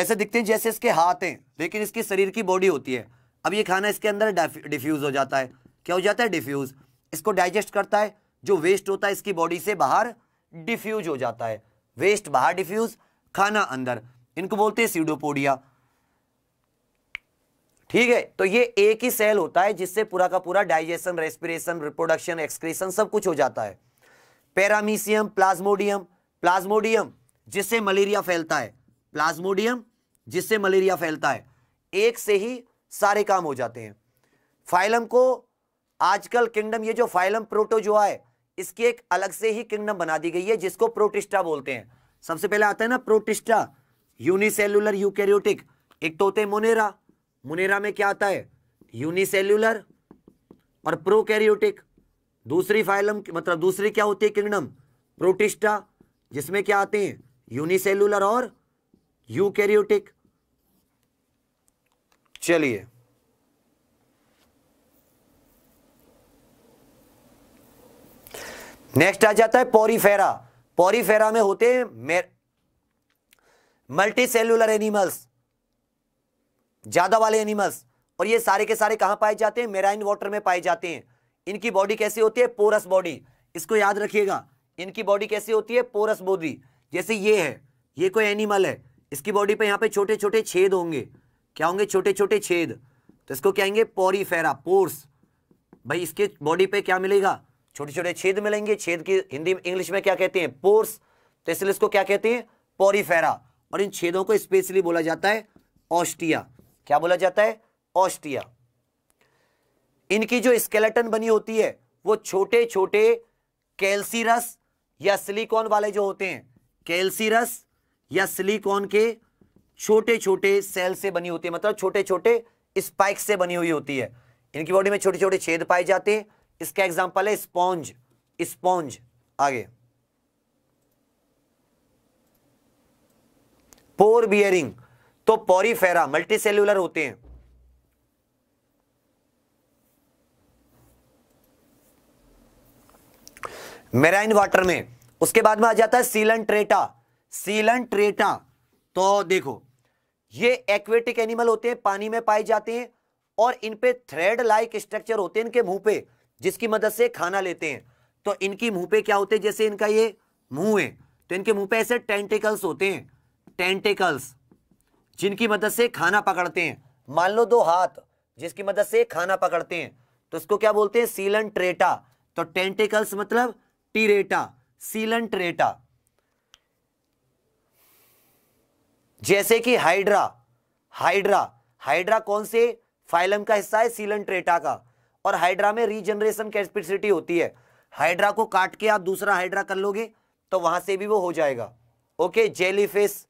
S1: ऐसे दिखते हैं जैसे इसके हाथ हैं लेकिन इसके शरीर की बॉडी होती है अब ये खाना इसके अंदर डिफ्यूज़ हो जाता है क्या हो जाता है डिफ्यूज़ इसको डाइजेस्ट करता है जो वेस्ट होता है इसकी बॉडी से बाहर डिफ्यूज हो जाता है वेस्ट बाहर डिफ्यूज़ खाना अंदर इनको बोलते हैं सीडोपोडिया ठीक है तो ये एक ही सेल होता है जिससे पूरा का पूरा डाइजेशन रेस्पिरेशन रिप्रोडक्शन एक्सक्रेशन सब कुछ हो जाता है पैरामीशियम प्लाज्मोडियम प्लाज्मोडियम जिससे मलेरिया फैलता है प्लाज्मोडियम जिससे मलेरिया फैलता है एक से ही सारे काम हो जाते हैं फाइलम को आजकल किंगडम ये जो फाइलम प्रोटोजोआ है इसकी एक अलग से ही किंगडम बना दी गई है जिसको प्रोटिस्टा बोलते हैं सबसे पहले आता है ना प्रोटिस्टा यूनिसेलुलर यूकेरियोटिक एक तो होते हैं मोनेरा मुनेरा में क्या आता है यूनिसेल्यूलर और प्रोकैरियोटिक दूसरी फाइलम मतलब दूसरी क्या होती है किंगडम प्रोटिस्टा जिसमें क्या आते हैं यूनिसेल्यूलर और यूकैरियोटिक चलिए नेक्स्ट आ जाता है पोरीफेरा पोरीफेरा में होते हैं मल्टी सेल्यूलर एनिमल्स ज़्यादा वाले एनिमल्स और ये सारे के सारे कहां पाए जाते हैं मेराइन वाटर में पाए जाते हैं इनकी बॉडी कैसी होती है पोरस बॉडी इसको याद रखिएगा इनकी बॉडी कैसी होती है पोरस बॉडी जैसे ये है ये कोई एनिमल है इसकी बॉडी पे यहाँ पे छोटे छोटे छेद होंगे क्या होंगे छोटे छोटे छेद तो इसको कहेंगे पोरीफेरा पोर्स भाई इसके बॉडी पे क्या मिलेगा छोटे छोटे छेद मिलेंगे छेद की हिंदी इंग्लिश में क्या कहते हैं पोर्स तो इसलिए इसको क्या कहते हैं पोरीफेरा और इन छेदों को स्पेशली बोला जाता है ऑस्टिया क्या बोला जाता है ऑस्टिया इनकी जो स्केलेटन बनी होती है वो छोटे छोटे कैल्सीरस या सिलिकॉन वाले जो होते हैं कैल्सीरस या सिलिकॉन के छोटे छोटे सेल से बनी होती है मतलब छोटे छोटे स्पाइक से बनी हुई होती है इनकी बॉडी में छोटे छोटे छेद पाए जाते हैं इसका एग्जाम्पल है स्पॉन्ज स्पॉन्ज आगे पोर बियरिंग तो पॉरीफेरा मल्टीसेल्यूलर होते हैं मेराइन वाटर में उसके बाद में आ जाता है सीलन ट्रेटा सीलन ट्रेटा तो देखो ये एक्वेटिक एनिमल होते हैं पानी में पाए जाते हैं और इन पे थ्रेड लाइक स्ट्रक्चर होते हैं इनके मुंह पे जिसकी मदद से खाना लेते हैं तो इनकी मुंह पे क्या होते हैं जैसे इनका ये मुंह है तो इनके मुंह पे ऐसे टेंटिकल्स होते हैं टेंटिकल्स जिनकी मदद से खाना पकड़ते हैं मान लो दो हाथ जिसकी मदद से खाना पकड़ते हैं तो इसको क्या बोलते हैं सीलन ट्रेटा तो टेंटिकल्स मतलब टीरेटा सीलन ट्रेटा जैसे कि हाइड्रा हाइड्रा हाइड्रा कौन से फाइलम का हिस्सा है सीलन ट्रेटा का और हाइड्रा में रीजनरेशन कैपेसिटी होती है हाइड्रा को काट के आप दूसरा हाइड्रा कर लोगे तो वहां से भी वो हो जाएगा ओके जेलीफिश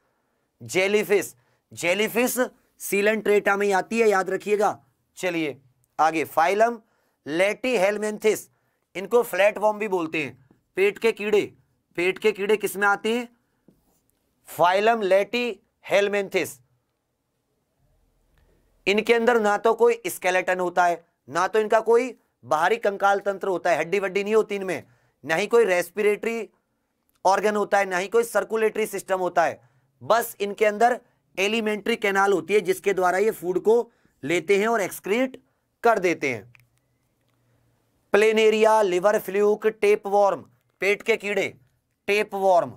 S1: जेलीफिश जेलीफिश सीलन ट्रेटा में आती है याद रखिएगा चलिए आगे फाइलम लेटी हेलमेंथिस इनको फ्लैट वॉर्म भी बोलते हैं पेट के कीड़े पेट के कीड़े किस में आते हैं फाइलम लेटी हेलमेंथिस इनके अंदर ना तो कोई स्केलेटन होता है ना तो इनका कोई बाहरी कंकाल तंत्र होता है हड्डी वड्डी नहीं होती इनमें ना ही कोई रेस्पिरेटरी ऑर्गन होता है ना ही कोई सर्कुलेटरी सिस्टम होता है बस इनके अंदर एलिमेंट्री कैनाल होती है जिसके द्वारा ये फूड को लेते हैं और एक्सक्रीट कर देते हैं प्लेनेरिया लिवर फ्लूक वॉर्म पेट के कीड़े वॉर्म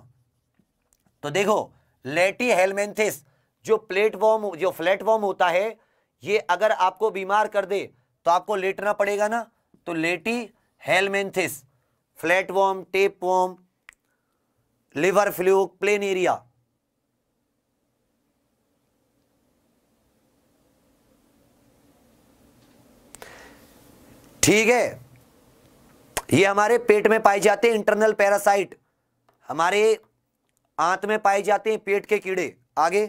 S1: तो देखो लेटी हेलमेंथिस जो प्लेटवॉर्म जो फ्लैटवॉर्म होता है ये अगर आपको बीमार कर दे तो आपको लेटना पड़ेगा ना तो platyhelminthes flatworm worm liver fluke planaria ठीक है ये हमारे पेट में पाए जाते हैं इंटरनल पैरासाइट हमारे आंत में पाए जाते हैं पेट के कीड़े आगे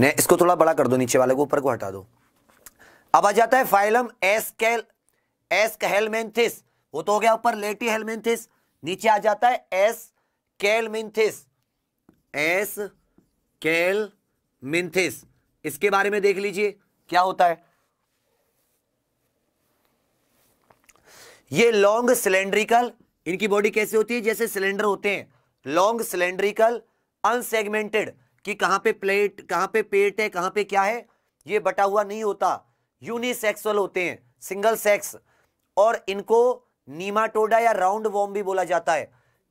S1: ने इसको थोड़ा बड़ा कर दो नीचे वाले को ऊपर को हटा दो अब आ जाता है फाइलम एसकेल एस्क हेलमेंथिस वो तो हो गया ऊपर लेटी हेलमेंथिस नीचे आ जाता है एस केलमिंथिस एस केल मिंथिस इसके बारे में देख लीजिए क्या होता है ये लॉन्ग सिलेंड्रिकल इनकी बॉडी कैसे होती है जैसे सिलेंडर होते हैं लॉन्ग सिलेंड्रिकल अनसेगमेंटेड कि कहां पे प्लेट कहां पे पेट है कहां पे क्या है ये बटा हुआ नहीं होता यूनिसेक्सुअल होते हैं सिंगल सेक्स और इनको नीमाटोडा या राउंड वॉर्म भी बोला जाता है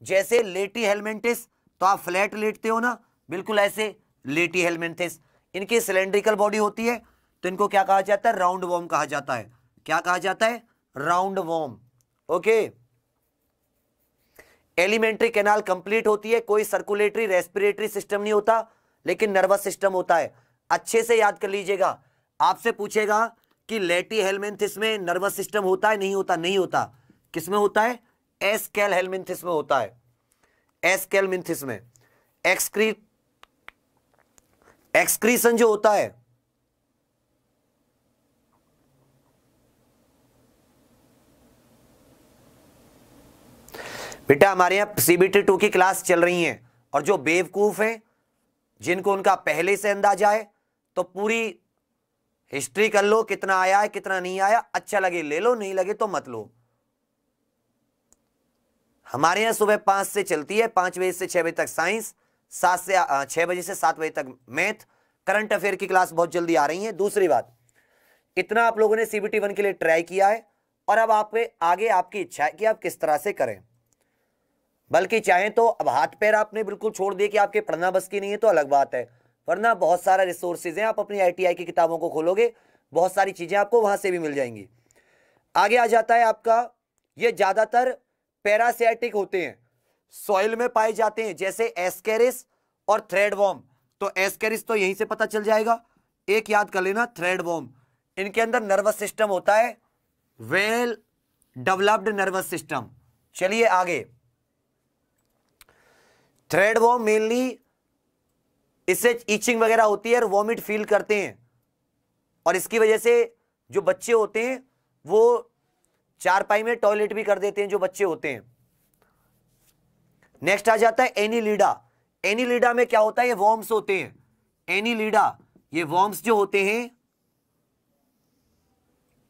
S1: जैसे लेटी हेलमेंटिस तो आप फ्लैट लेटते हो ना बिल्कुल ऐसे लेटी हेलमेंटिस इनकी सिलेंड्रिकल बॉडी होती है तो इनको क्या कहा जाता है राउंड वॉम कहा जाता है क्या कहा जाता है round worm okay alimentary canal complete होती है कोई सर्कुलेटरी रेस्पिरेटरी सिस्टम नहीं होता लेकिन नर्वस सिस्टम होता है अच्छे से याद कर लीजिएगा आपसे पूछेगा कि लेटी हेलमेंथिस में नर्वस सिस्टम होता है नहीं होता नहीं होता किसमें होता है एस कैल में होता है एस कैलमिंथिस में एक्सक्री एक्सक्रीशन जो होता है बेटा हमारे यहां सीबीटी टू की क्लास चल रही है और जो बेवकूफ है जिनको उनका पहले से अंदाजा है तो पूरी हिस्ट्री कर लो कितना आया है कितना नहीं आया अच्छा लगे ले लो नहीं लगे तो मत लो हमारे यहां सुबह पांच से चलती है पांच बजे से छह बजे तक साइंस सात से छह बजे से सात बजे तक मैथ करंट अफेयर की क्लास बहुत जल्दी आ रही है दूसरी बात इतना आप लोगों ने सीबीटी वन के लिए ट्राई किया है और अब आप आगे आपकी इच्छा है कि आप किस तरह से करें बल्कि चाहें तो अब हाथ पैर आपने बिल्कुल छोड़ दिए कि आपके पढ़ना बस की नहीं है तो अलग बात है वरना बहुत सारा रिसोर्सेज हैं आप अपनी आईटीआई की किताबों को खोलोगे बहुत सारी चीज़ें आपको वहां से भी मिल जाएंगी आगे आ जाता है आपका ये ज़्यादातर पैरासियाटिक होते हैं सॉइल में पाए जाते हैं जैसे एस्केरिस और थ्रेड वॉम तो एस्केरिस तो यहीं से पता चल जाएगा एक याद कर लेना थ्रेड वॉम इनके अंदर नर्वस सिस्टम होता है वेल डेवलप्ड नर्वस सिस्टम चलिए आगे थ्रेड वो मेनली इससे इचिंग वगैरह होती है और वॉमिट फील करते हैं और इसकी वजह से जो बच्चे होते हैं वो चारपाई में टॉयलेट भी कर देते हैं जो बच्चे होते हैं नेक्स्ट आ जाता है एनी लीडा एनी लीडा में क्या होता है ये वॉर्म्स होते हैं एनी लीडा ये वॉर्म्स जो होते हैं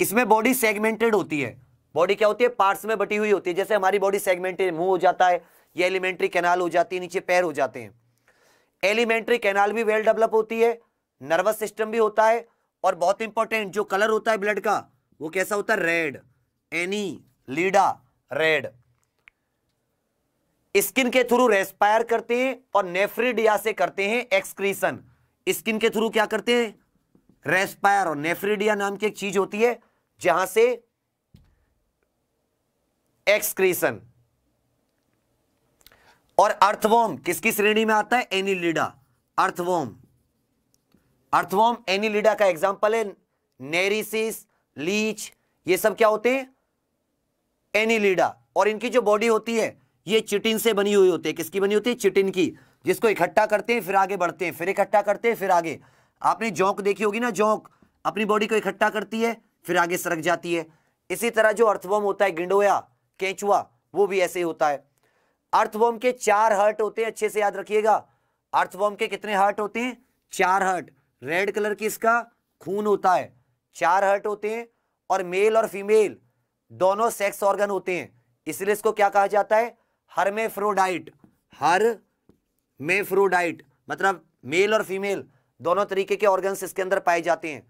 S1: इसमें बॉडी सेगमेंटेड होती है बॉडी क्या होती है पार्ट्स में बटी हुई होती है जैसे हमारी बॉडी सेगमेंटेड मुंह हो जाता है ये एलिमेंट्री कैनाल हो जाती है नीचे पैर हो जाते हैं एलिमेंट्री कैनाल भी वेल डेवलप होती है नर्वस सिस्टम भी होता है और बहुत इंपॉर्टेंट जो कलर होता है ब्लड का वो कैसा होता है red annelida red skin के थ्रू रेस्पायर करते हैं और नेफ्रिडिया से करते हैं एक्सक्रीशन स्किन के थ्रू क्या करते हैं रेस्पायर और नेफ्रिडिया नाम की एक चीज होती है जहां से एक्सक्रीशन और अर्थवॉम किसकी श्रेणी में आता है एनिलिडा अर्थवॉम अर्थवॉम एनिलिडा का एग्जाम्पल है नेरिसिस लीच ये सब क्या होते हैं एनिलिडा और इनकी जो बॉडी होती है ये चिटिन से बनी हुई होती है किसकी बनी होती है चिटिन की जिसको इकट्ठा करते हैं फिर आगे बढ़ते हैं फिर इकट्ठा करते हैं फिर आगे आपने जोंक देखी होगी ना जोंक अपनी बॉडी को इकट्ठा करती है फिर आगे सरक जाती है इसी तरह जो अर्थवम होता है गिंडोया केंचुआ वो भी ऐसे ही होता है अर्थवर्म के चार हर्ट होते हैं अच्छे से याद रखिएगा अर्थवर्म के कितने हर्ट होते हैं चार हर्ट रेड कलर की इसका खून होता है चार हर्ट होते हैं और मेल और फीमेल दोनों सेक्स ऑर्गन होते हैं इसलिए इसको क्या कहा जाता है हरमेफ्रोडाइट हर मेफ्रोडाइट मतलब मेल और फीमेल दोनों तरीके के ऑर्गन्स इसके अंदर पाए जाते हैं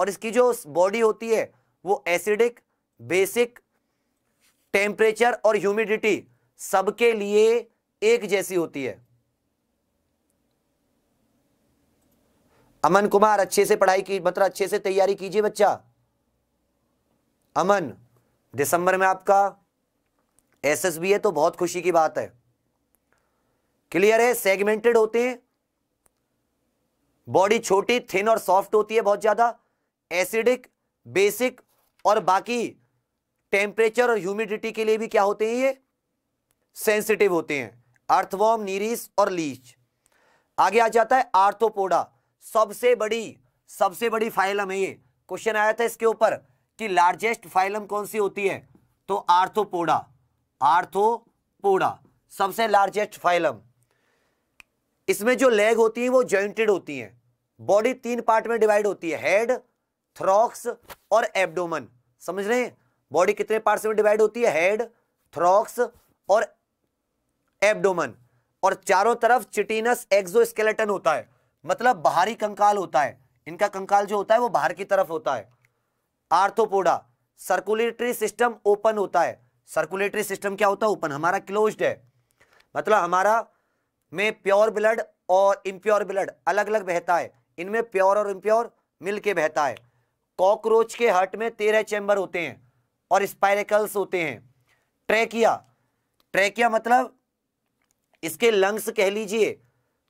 S1: और इसकी जो बॉडी होती है वो एसिडिक बेसिक टेम्परेचर और ह्यूमिडिटी सबके लिए एक जैसी होती है अमन कुमार अच्छे से पढ़ाई की मतलब अच्छे से तैयारी कीजिए बच्चा अमन दिसंबर में आपका एसएसबी है तो बहुत खुशी की बात है क्लियर है सेगमेंटेड होते हैं बॉडी छोटी थिन और सॉफ्ट होती है बहुत ज्यादा एसिडिक बेसिक और बाकी टेम्परेचर और ह्यूमिडिटी के लिए भी क्या होते हैं ये सेंसिटिव होते हैं अर्थवॉम नीरिस और लीच आगे आ जाता है आर्थोपोडा सबसे बड़ी सबसे बड़ी फाइलम है ये क्वेश्चन आया था इसके ऊपर कि लार्जेस्ट फाइलम कौन सी होती है तो आर्थोपोडा आर्थोपोडा सबसे लार्जेस्ट फाइलम इसमें जो लेग होती है वो जॉइंटेड होती है बॉडी तीन पार्ट में डिवाइड होती है हेड थ्रॉक्स और एब्डोमन समझ रहे हैं बॉडी कितने पार्ट्स में डिवाइड होती है हेड थ्रॉक्स और एब्डोमन और चारों तरफ एक्सो एक्सोस्केलेटन होता है मतलब बाहरी कंकाल होता है इनका कंकाल जो होता है वो बाहर की तरफ होता है आर्थोपोडा सर्कुलेटरी सिस्टम ओपन होता है सर्कुलेटरी सिस्टम क्या होता है ओपन हमारा क्लोज्ड है मतलब हमारा में प्योर ब्लड और इम्प्योर ब्लड अलग अलग बहता है इनमें प्योर और इम्प्योर मिल के बहता है कॉकरोच के हार्ट में तेरह चैम्बर होते हैं और स्पायरेकल्स होते हैं ट्रेकिया ट्रेकिया मतलब इसके लंग्स कह लीजिए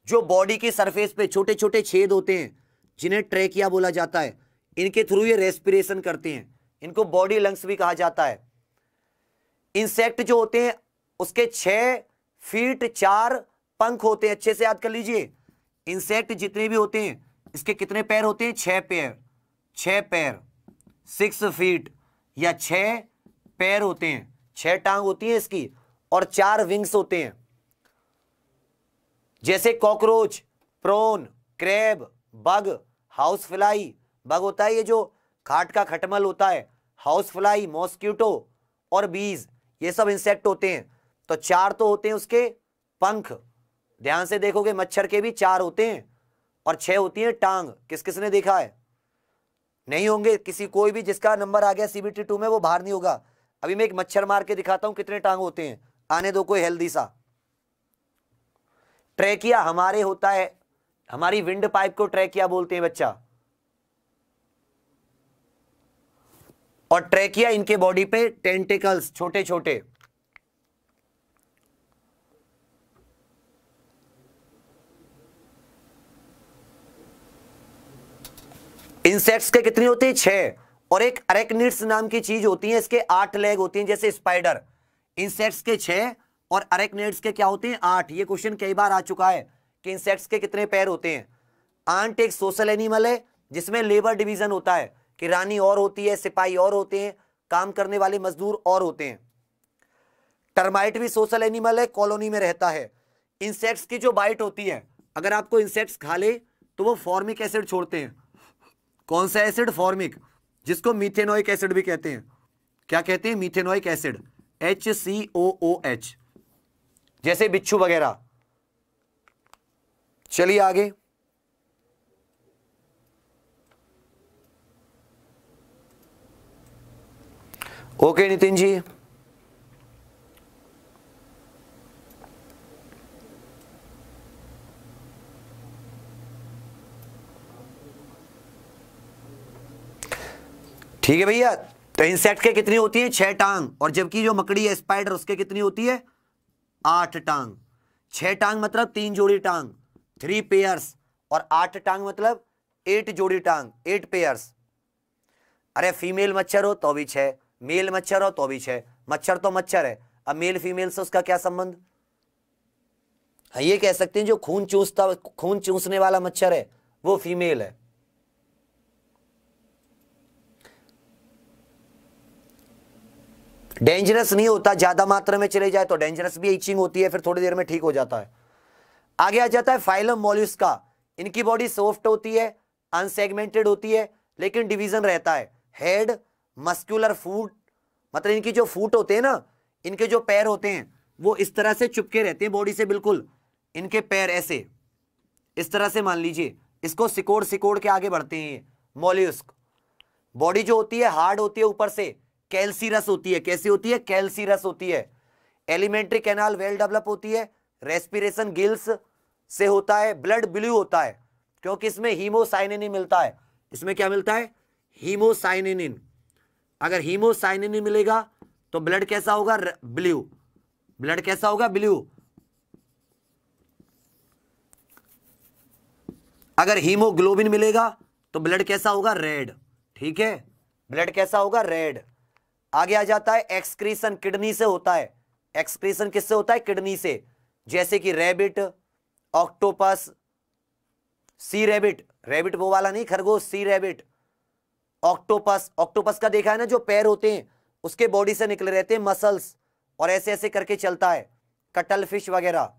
S1: जो बॉडी के सरफेस पे छोटे छोटे छेद होते हैं जिन्हें ट्रेकिया बोला जाता है इनके थ्रू ये रेस्पिरेशन करते हैं इनको बॉडी लंग्स भी कहा जाता है इंसेक्ट जो होते हैं उसके छ फीट चार पंख होते हैं अच्छे से याद कर लीजिए इंसेक्ट जितने भी होते हैं इसके कितने पैर होते हैं छह पैर छ पैर सिक्स फीट या छ पैर होते हैं छह टांग होती हैं इसकी और चार विंग्स होते हैं जैसे cockroach prawn crab bug house fly bug होता है ये जो खाट का खटमल होता है हाउस फ्लाई मॉस्क्यूटो और बीज ये सब इंसेक्ट होते हैं तो चार तो होते हैं उसके पंख ध्यान से देखोगे मच्छर के भी चार होते हैं और छह होती हैं टांग किस किस ने देखा है नहीं होंगे किसी कोई भी जिसका नंबर आ गया सी टू में वो बाहर नहीं होगा अभी मैं एक मच्छर मार के दिखाता हूं कितने टांग होते हैं आने दो कोई हेल्दी सा ट्रैकिया हमारे होता है हमारी विंड पाइप को ट्रैकिया बोलते हैं बच्चा और ट्रैकिया इनके बॉडी पे टेंटिकल्स छोटे छोटे इंसेक्ट्स के कितने होते हैं छह और एक अरेक्निड्स नाम की चीज होती है इसके आठ लेग होती हैं जैसे स्पाइडर इंसेक्ट्स के छह और अरेक्नेट्स के क्या होते हैं आठ ये क्वेश्चन कई बार आ चुका है कि इंसेक्ट्स के कितने पैर होते हैं आंट एक सोशल एनिमल है जिसमें लेबर डिवीजन होता है कि रानी और होती है सिपाही और होते हैं काम करने वाले मजदूर और होते हैं टर्माइट भी सोशल एनिमल है कॉलोनी में रहता है इंसेक्ट्स की जो बाइट होती है अगर आपको इंसेक्ट्स खा ले तो वो फॉर्मिक एसिड छोड़ते हैं कौन सा एसिड फॉर्मिक जिसको मीथेनोइक एसिड भी कहते हैं क्या कहते हैं methanoic acid H C O O H जैसे बिच्छू वगैरह चलिए आगे ओके नितिन जी ठीक है भैया तो इंसेक्ट के कितनी होती है छह टांग और जबकि जो मकड़ी है स्पाइडर उसके कितनी होती है आठ टांग छह टांग मतलब तीन जोड़ी टांग थ्री पेयर्स और आठ टांग मतलब एट जोड़ी टांग एट पेयर्स अरे फीमेल मच्छर हो तो भी छह मेल मच्छर हो तो भी छह मच्छर तो मच्छर है अब मेल फीमेल से उसका क्या संबंध हाँ ये कह सकते हैं जो खून चूसता खून चूसने वाला मच्छर है वो फीमेल है डेंजरस नहीं होता ज्यादा मात्रा में चले जाए तो डेंजरस भी इचिंग होती है फिर थोड़ी देर में ठीक हो जाता है आगे आ जाता है फाइलम मॉल्यूस का इनकी बॉडी सॉफ्ट होती है अनसेगमेंटेड होती है लेकिन डिवीजन रहता है हेड मस्क्यूलर फूट मतलब इनकी जो फूट होते हैं ना इनके जो पैर होते हैं वो इस तरह से चुपके रहते हैं बॉडी से बिल्कुल इनके पैर ऐसे इस तरह से मान लीजिए इसको सिकोड़ सिकोड़ के आगे बढ़ते हैं मॉल्यूस्क बॉडी जो होती है हार्ड होती है ऊपर से कैल्सीरस होती है कैसी होती है कैल्सीरस होती है एलिमेंट्री कैनाल वेल डेवलप होती है रेस्पिरेशन गिल्स से होता है ब्लड ब्लू होता है क्योंकि इसमें हीमोसाइनिन मिलता है इसमें क्या मिलता है हीमोसाइनिन अगर हीमोसाइनिन मिलेगा तो ब्लड कैसा होगा ब्लू ब्लड कैसा होगा ब्लू अगर हीमोग्लोबिन मिलेगा तो ब्लड कैसा होगा रेड ठीक है ब्लड कैसा होगा रेड आगे आ जाता है एक्सक्रीशन किडनी से होता है एक्सक्रीशन किससे होता है किडनी से जैसे कि rabbit octopus sea rabbit rabbit वो वाला नहीं खरगोश सी रेबिट ऑक्टोपस ऑक्टोपस का देखा है ना जो पैर होते हैं उसके बॉडी से निकले रहते हैं मसल्स और ऐसे ऐसे करके चलता है कटल फिश वगैरह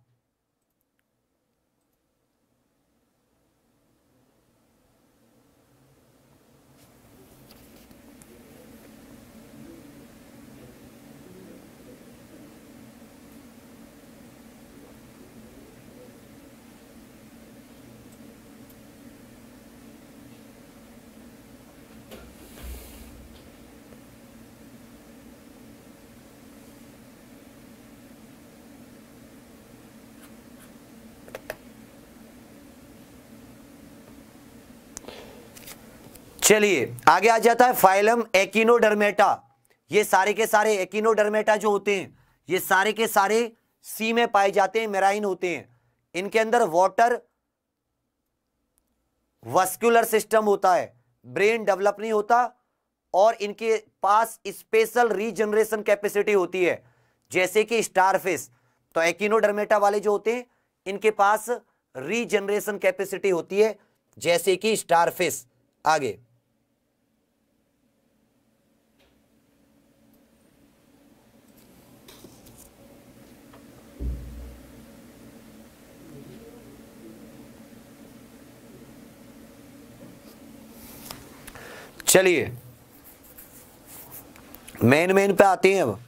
S1: चलिए आगे आ जाता है फाइलम एकिनोडर्मेटा ये सारे के सारे एकिनोडर्मेटा जो होते हैं ये सारे के सारे सी में पाए जाते हैं मेराइन होते हैं इनके अंदर वाटर वस्कुलर सिस्टम होता है ब्रेन डेवलप नहीं होता और इनके पास स्पेशल रीजनरेशन कैपेसिटी होती है जैसे कि स्टारफिश तो एकिनोडर्मेटा वाले जो होते हैं इनके पास रीजनरेशन कैपेसिटी होती है जैसे कि स्टारफिश आगे चलिए मेन मेन पे आते हैं अब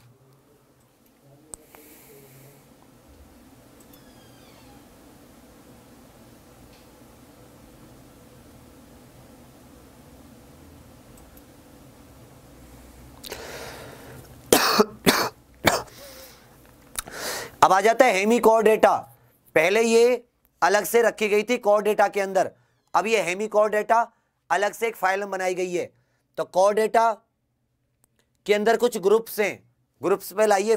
S1: अब आ जाता है हेमी कोर डेटा पहले ये अलग से रखी गई थी कोर डेटा के अंदर अब ये हेमी कोर डेटा अलग से एक फाइलम बनाई गई है तो कॉ डेटा के अंदर कुछ ग्रुप्स हैं ग्रुप्स में लाइए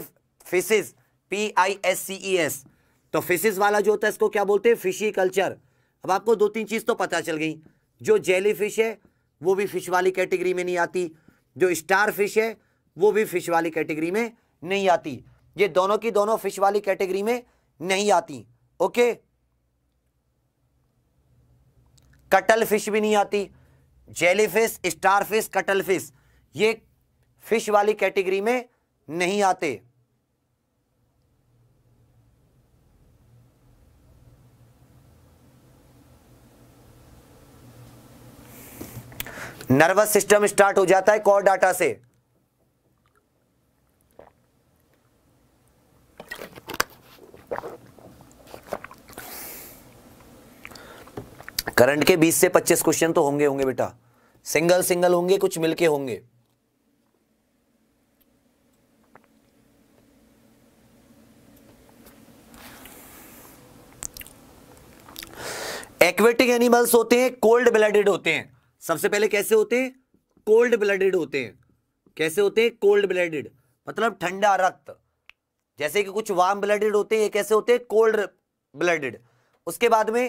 S1: fishes P I S C E S तो फिशेज वाला जो होता है इसको क्या बोलते हैं फिशी कल्चर अब आपको दो तीन चीज़ तो पता चल गई जो जेली फिश है वो भी फिश वाली कैटेगरी में नहीं आती जो स्टार फिश है वो भी फिश वाली कैटेगरी में नहीं आती ये दोनों की दोनों फिश वाली कैटेगरी में नहीं आती ओके कटल फिश भी नहीं आती जेलीफिश स्टारफिश कटलफिश ये फिश वाली कैटेगरी में नहीं आते नर्वस सिस्टम स्टार्ट हो जाता है कॉर डाटा से करंट के 20 से 25 क्वेश्चन तो होंगे होंगे बेटा सिंगल सिंगल होंगे कुछ मिलके होंगे एक्वेटिक एनिमल्स होते हैं कोल्ड ब्लडेड होते हैं सबसे पहले कैसे होते हैं कोल्ड ब्लडेड होते हैं कैसे होते हैं कोल्ड ब्लडेड मतलब ठंडा रक्त जैसे कि कुछ वार्म ब्लडेड होते हैं कैसे होते हैं कोल्ड ब्लडेड उसके बाद में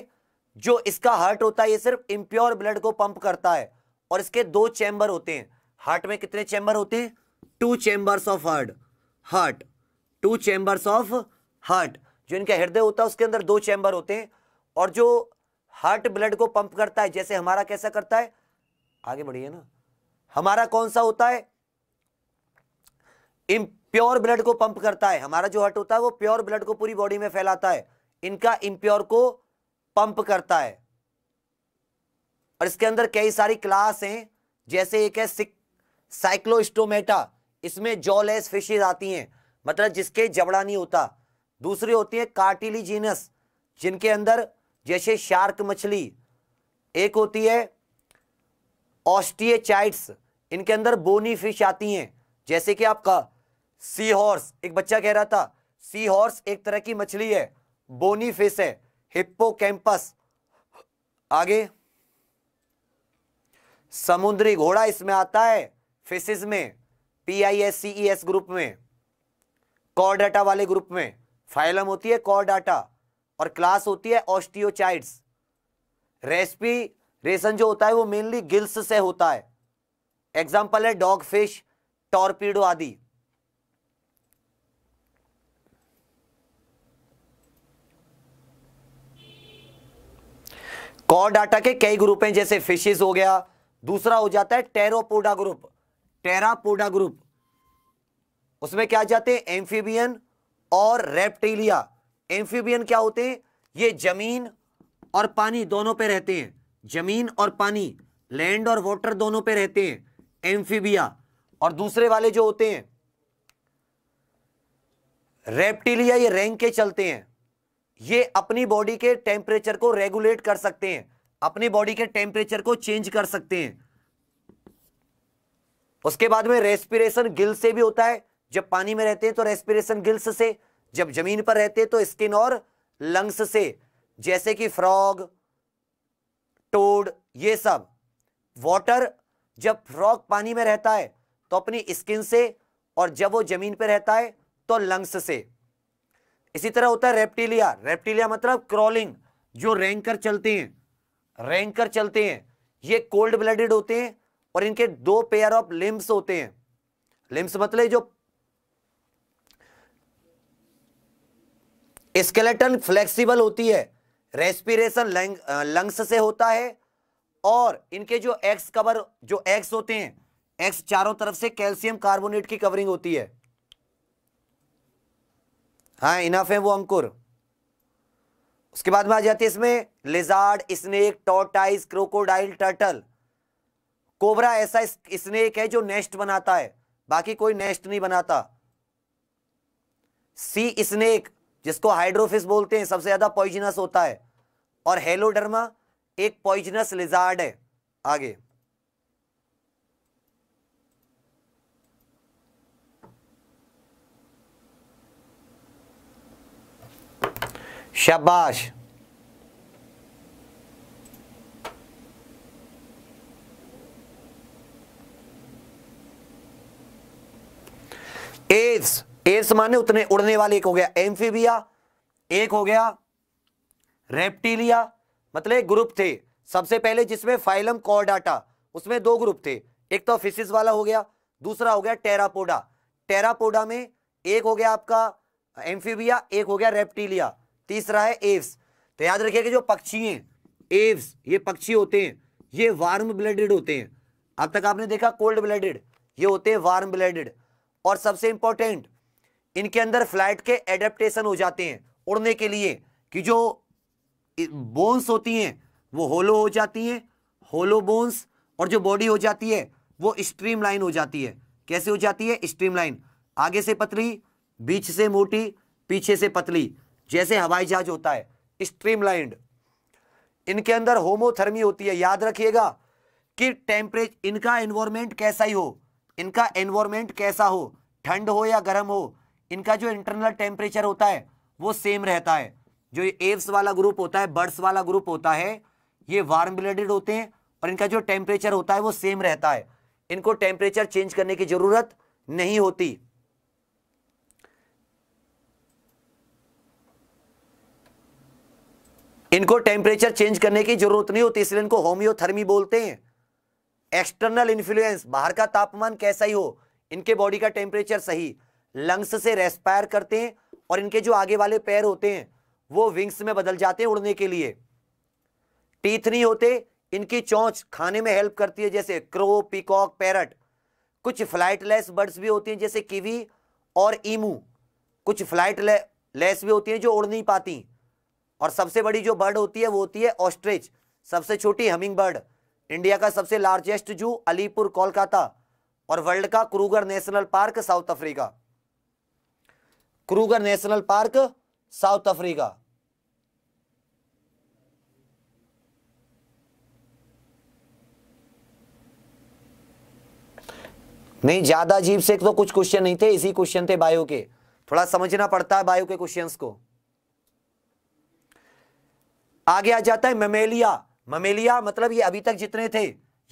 S1: जो इसका हार्ट होता है ये सिर्फ इम्प्योर ब्लड को पंप करता है और इसके दो चैम्बर होते हैं हार्ट में कितने चैम्बर होते हैं two chambers of heart heart two chambers of heart जो इनका हृदय होता है उसके अंदर दो चैम्बर होते हैं और जो हार्ट ब्लड को पंप करता है जैसे हमारा कैसा करता है आगे बढ़िए ना हमारा कौन सा होता है प्योर ब्लड को पंप करता है हमारा जो हार्ट होता है वो प्योर ब्लड को पूरी बॉडी में फैलाता है इनका इम्प्योर को पंप करता है और इसके अंदर कई सारी क्लास हैं जैसे एक है साइक्लोस्टोमेटा इसमें जॉलेस फिशेज आती हैं मतलब जिसके जबड़ा नहीं होता दूसरी होती है कार्टिलीजीनस जिनके अंदर जैसे शार्क मछली एक होती है ऑस्टियचाइट्स इनके अंदर बोनी फिश आती हैं जैसे कि आपका सी हॉर्स एक बच्चा कह रहा था सी हॉर्स एक तरह की मछली है बोनी फिश है कैंपस आगे समुद्री घोड़ा इसमें आता है फिशेज में P I S C E S group में कॉर डाटा वाले ग्रुप में फाइलम होती है कॉर डाटा और क्लास होती है ऑस्टियोचाइड्स रेस्पी रेशन जो होता है वो मेनली गिल्स से होता है एग्जाम्पल है डॉग फिश टॉर्पीडो आदि कॉर डाटा के कई ग्रुप हैं जैसे फिशेज हो गया दूसरा हो जाता है टेरोपोडा ग्रुप टेरापोडा ग्रुप उसमें क्या जाते हैं एम्फीबियन और रेप्टिलिया एम्फीबियन क्या होते हैं ये जमीन और पानी दोनों पे रहते हैं जमीन और पानी लैंड और वाटर दोनों पे रहते हैं एम्फीबिया और दूसरे वाले जो होते हैं रेप्टिलिया ये रैंक के चलते हैं ये अपनी बॉडी के टेम्परेचर को रेगुलेट कर सकते हैं अपनी बॉडी के टेम्परेचर को चेंज कर सकते हैं उसके बाद में रेस्पिरेशन गिल से भी होता है जब पानी में रहते हैं तो रेस्पिरेशन गिल्स से जब जमीन पर रहते हैं तो स्किन और लंग्स से जैसे कि फ्रॉग टोड ये सब वाटर जब फ्रॉग पानी में रहता है तो अपनी स्किन से और जब वो जमीन पर रहता है तो लंग्स से इसी तरह होता है रेप्टिलिया रेप्टिलिया मतलब क्रॉलिंग जो रैंकर चलते हैं रैंकर चलते हैं ये कोल्ड ब्लडेड होते हैं और इनके दो पेयर ऑफ लिम्स होते हैं लिम्स मतलब जो स्केलेटन फ्लेक्सिबल होती है रेस्पिरेशन लंग्स से होता है और इनके जो एक्स कवर जो एक्स होते हैं एक्स चारों तरफ से कैल्शियम कार्बोनेट की कवरिंग होती है हाँ इनफ है वो अंकुर उसके बाद में आ जाती है इसमें lizard snake tortoise crocodile turtle cobra ऐसा स्नेक है जो नेस्ट बनाता है बाकी कोई नेस्ट नहीं बनाता सी स्नेक जिसको हाइड्रोफिस बोलते हैं सबसे ज्यादा पॉइजनस होता है और हेलोडर्मा एक पॉइजनस लिजार्ड है आगे शाबाश एड्स एड्स माने उतने उड़ने वाले एक हो गया एम्फीबिया एक हो गया रेप्टिलिया मतलब ग्रुप थे सबसे पहले जिसमें फाइलम कॉर्डाटा उसमें दो ग्रुप थे एक तो फिशिस वाला हो गया दूसरा हो गया टेरापोडा टेरापोडा में एक हो गया आपका एम्फीबिया एक हो गया रेप्टिलिया तीसरा है एव्स तो याद रखिए कि जो पक्षी हैं एव्स ये पक्षी होते हैं ये वार्म ब्लडेड होते हैं अब तक आपने देखा कोल्ड ब्लडेड ये होते हैं वार्म ब्लडेड और सबसे इंपॉर्टेंट इनके अंदर फ्लाइट के एडेप्टेशन हो जाते हैं उड़ने के लिए कि जो बोन्स होती हैं वो होलो हो जाती हैं होलो बोन्स और जो बॉडी हो जाती है वो स्ट्रीम लाइन हो जाती है कैसे हो जाती है स्ट्रीम लाइन आगे से पतली बीच से मोटी पीछे से पतली जैसे हवाई जहाज होता है स्ट्रीमलाइंड इनके अंदर होमोथर्मी होती है याद रखिएगा कि टेम्परेच इनका एनवायरमेंट कैसा ही हो इनका एनवायरमेंट कैसा हो ठंड हो या गर्म हो इनका जो इंटरनल टेम्परेचर होता है वो सेम रहता है जो ये एव्स वाला ग्रुप होता है बर्ड्स वाला ग्रुप होता है ये वार्म ब्लडेड होते हैं और इनका जो टेम्परेचर होता है वो सेम रहता है इनको टेम्परेचर चेंज करने की ज़रूरत नहीं होती इनको टेम्परेचर चेंज करने की जरूरत नहीं होती इसलिए इनको होम्योथर्मी बोलते हैं एक्सटर्नल इन्फ्लुएंस बाहर का तापमान कैसा ही हो इनके बॉडी का टेम्परेचर सही लंग्स से रेस्पायर करते हैं और इनके जो आगे वाले पैर होते हैं वो विंग्स में बदल जाते हैं उड़ने के लिए टीथ नहीं होते इनकी चौंच खाने में हेल्प करती है जैसे क्रो पिकॉक पैरट कुछ फ्लाइटलेस बर्ड्स भी होती हैं जैसे किवी और ईमू कुछ फ्लाइट लेस भी होती हैं जो उड़ नहीं पाती और सबसे बड़ी जो बर्ड होती है वो होती है ऑस्ट्रिच सबसे छोटी हमिंग बर्ड इंडिया का सबसे लार्जेस्ट जू अलीपुर कोलकाता और वर्ल्ड का Kruger National Park South Africa Kruger National Park South Africa नहीं ज्यादा अजीब से तो कुछ क्वेश्चन नहीं थे इसी क्वेश्चन थे बायो के थोड़ा समझना पड़ता है बायो के क्वेश्चंस को आगे आ जाता है ममेलिया ममेलिया मतलब ये अभी तक जितने थे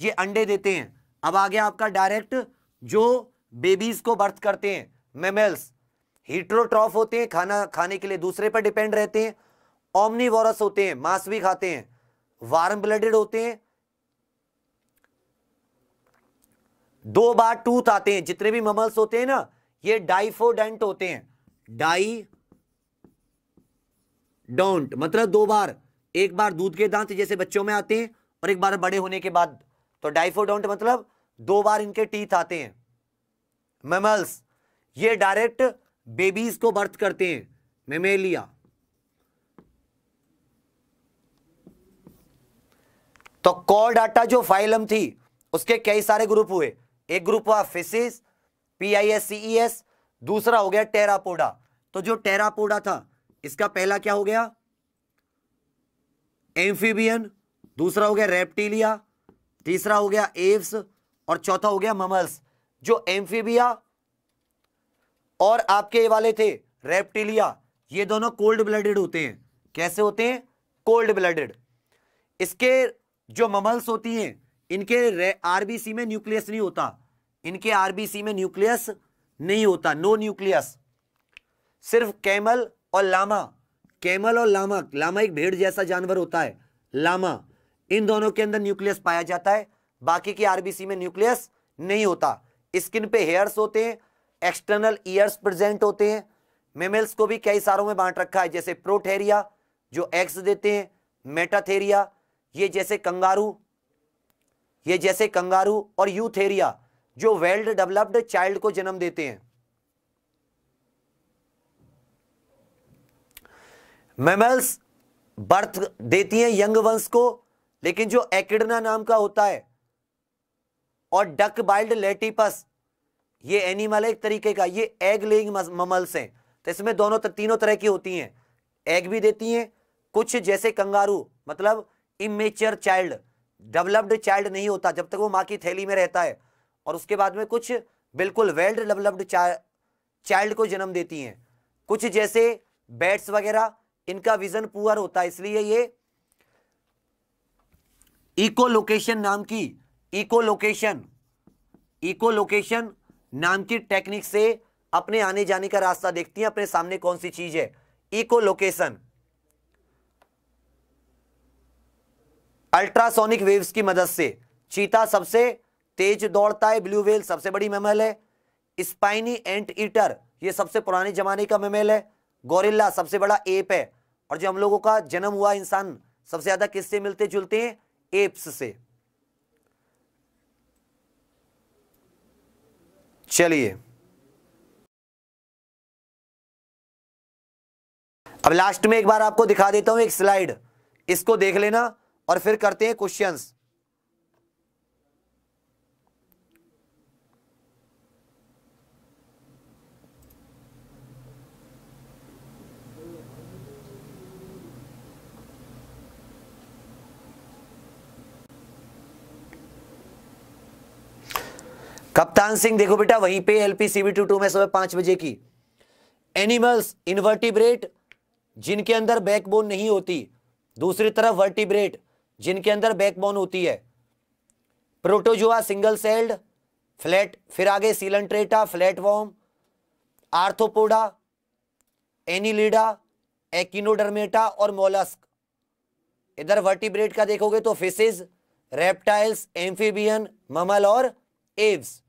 S1: ये अंडे देते हैं अब आ गया आपका डायरेक्ट जो बेबीज को बर्थ करते हैं मेमेल्स हीट्रोट्रॉफ होते हैं खाना खाने के लिए दूसरे पर डिपेंड रहते हैं ओमनीवोरस होते हैं मांस भी खाते हैं वार्म ब्लडेड होते हैं दो बार टूथ आते हैं जितने भी ममल्स होते हैं ना ये डाइफोडेंट होते हैं डाई डोंट मतलब दो बार एक बार दूध के दांत जैसे बच्चों में आते हैं और एक बार बड़े होने के बाद तो डाइफोडोंट मतलब दो बार इनके टीथ आते हैं मेमल्स ये डायरेक्ट बेबीज को बर्थ करते हैं मेमेलिया तो कॉल डाटा जो फाइलम थी उसके कई सारे ग्रुप हुए एक ग्रुप हुआ pisces P I S C E S दूसरा हो गया टेरापोडा तो जो टेरापोडा था इसका पहला क्या हो गया एम्फीबियन दूसरा हो गया रेप्टीलिया तीसरा हो गया एव्स और चौथा हो गया ममल्स जो एम्फीबिया और आपके ये वाले थे रेप्टीलिया ये दोनों कोल्ड ब्लडेड होते हैं कैसे होते हैं कोल्ड ब्लडेड इसके जो ममल्स होती हैं इनके आरबीसी में न्यूक्लियस नहीं होता इनके आरबीसी में न्यूक्लियस नहीं होता नो न्यूक्लियस सिर्फ कैमल और लामा कैमल और लामा लामा एक भेड़ जैसा जानवर होता है लामा इन दोनों के अंदर न्यूक्लियस पाया जाता है बाकी के आरबीसी में न्यूक्लियस नहीं होता स्किन पे हेयर्स होते हैं एक्सटर्नल ईयर्स प्रेजेंट होते हैं मेमल्स को भी कई सारों में बांट रखा है जैसे प्रोथेरिया जो एग्स देते हैं मेटाथेरिया ये जैसे कंगारू ये जैसे कंगारू और यूथेरिया जो वेल्ड डेवलप्ड चाइल्ड को जन्म देते हैं मेमल्स बर्थ देती हैं यंग वंश को लेकिन जो एकिडना नाम का होता है और डक बाइल्ड लेटिपस ये एनिमल है एक तरीके का ये एग लेइंग ममल्स हैं तो इसमें दोनों तर, तीनों तरह की होती हैं एग भी देती हैं कुछ जैसे कंगारू मतलब इमेचर चाइल्ड डेवलप्ड चाइल्ड नहीं होता जब तक वो माँ की थैली में रहता है और उसके बाद में कुछ बिल्कुल वेल डेवलप्ड चाइल्ड को जन्म देती हैं कुछ जैसे बैट्स वगैरह इनका विजन पुअर होता है इसलिए ये इको लोकेशन नाम की इको लोकेशन इको लोकेशन नाम की टेक्निक से अपने आने जाने का रास्ता देखती है अपने सामने कौन सी चीज है इको लोकेशन अल्ट्रासोनिक वेव्स की मदद से चीता सबसे तेज दौड़ता है ब्लू वेल सबसे बड़ी मेमल है स्पाइनी एंट ईटर ये सबसे पुराने जमाने का मेमल है गोरिल्ला सबसे बड़ा एप है और जो हम लोगों का जन्म हुआ इंसान सबसे ज्यादा किससे मिलते जुलते हैं एप्स से चलिए अब लास्ट में एक बार आपको दिखा देता हूं एक स्लाइड इसको देख लेना और फिर करते हैं क्वेश्चंस कप्तान सिंह देखो बेटा वहीं पे एलपी सीबी टू टू में सुबह पांच बजे की एनिमल्स इनवर्टिब्रेट जिनके अंदर बैकबोन नहीं होती दूसरी तरफ वर्टिब्रेट जिनके अंदर बैकबोन होती है प्रोटोजोआ सिंगल सेल्ड फ्लैट फिर आगे coelenterata flat worm arthropoda annelida echinodermata और मोलस्क इधर वर्टिब्रेट का देखोगे तो फिशेज रेप्टाइल्स एम्फीबियन ममल और एव्स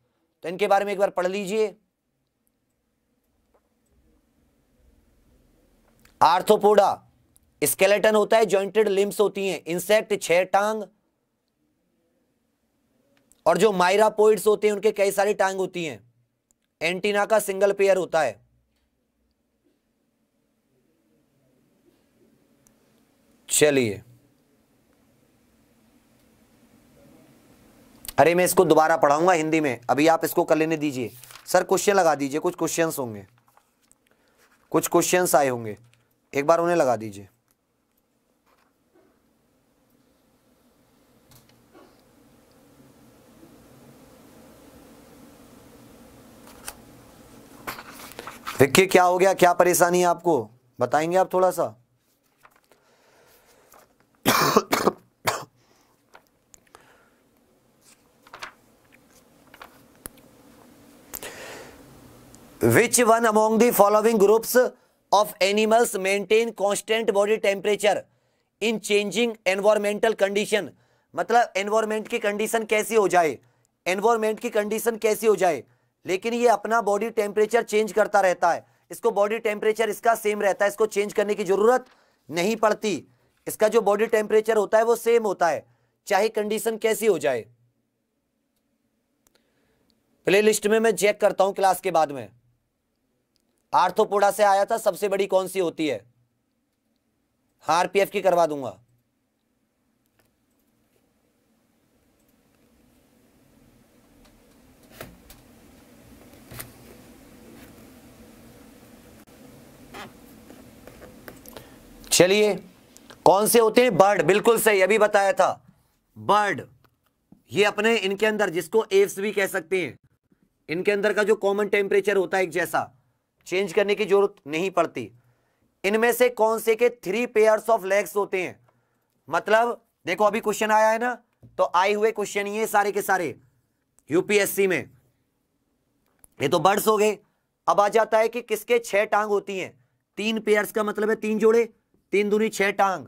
S1: तो इनके बारे में एक बार पढ़ लीजिए आर्थोपोडा स्केलेटन होता है जॉइंटेड लिम्स होती हैं इंसेक्ट छह टांग और जो माइरापोइड्स होते हैं उनके कई सारी टांग होती हैं एंटीना का सिंगल पेयर होता है चलिए अरे मैं इसको दोबारा पढ़ाऊंगा हिंदी में अभी आप इसको कर लेने दीजिए सर क्वेश्चन लगा दीजिए कुछ क्वेश्चन होंगे कुछ क्वेश्चन आए होंगे एक बार उन्हें लगा दीजिए देखिए क्या हो गया क्या परेशानी है आपको बताएंगे आप थोड़ा सा which one among the following groups of animals maintain constant body temperature in changing environmental condition मतलब एनवायरमेंट की कंडीशन कैसी हो जाए एनवायरमेंट की कंडीशन कैसी हो जाए लेकिन ये अपना बॉडी टेम्परेचर चेंज करता रहता है इसको बॉडी टेम्परेचर इसका सेम रहता है इसको चेंज करने की ज़रूरत नहीं पड़ती इसका जो बॉडी टेम्परेचर होता है वो सेम होता है चाहे कंडीशन कैसी हो जाए प्ले लिस्ट में मैं चेक करता हूं क्लास के बाद में आर्थोपोडा से आया था सबसे बड़ी कौन सी होती है आरपीएफ की करवा दूंगा चलिए कौन से होते हैं बर्ड बिल्कुल सही अभी बताया था बर्ड ये अपने इनके अंदर जिसको एव्स भी कह सकते हैं इनके अंदर का जो कॉमन टेम्परेचर होता है एक जैसा चेंज करने की जरूरत नहीं पड़ती इनमें से कौन से के थ्री पेयर्स ऑफ लेग्स होते हैं मतलब देखो अभी क्वेश्चन आया है ना तो आए हुए क्वेश्चन ये सारे के सारे यूपीएससी में ये तो बर्ड्स हो गए अब आ जाता है कि किसके छह टांग होती हैं तीन पेयर्स का मतलब है तीन जोड़े तीन दूनी छह टांग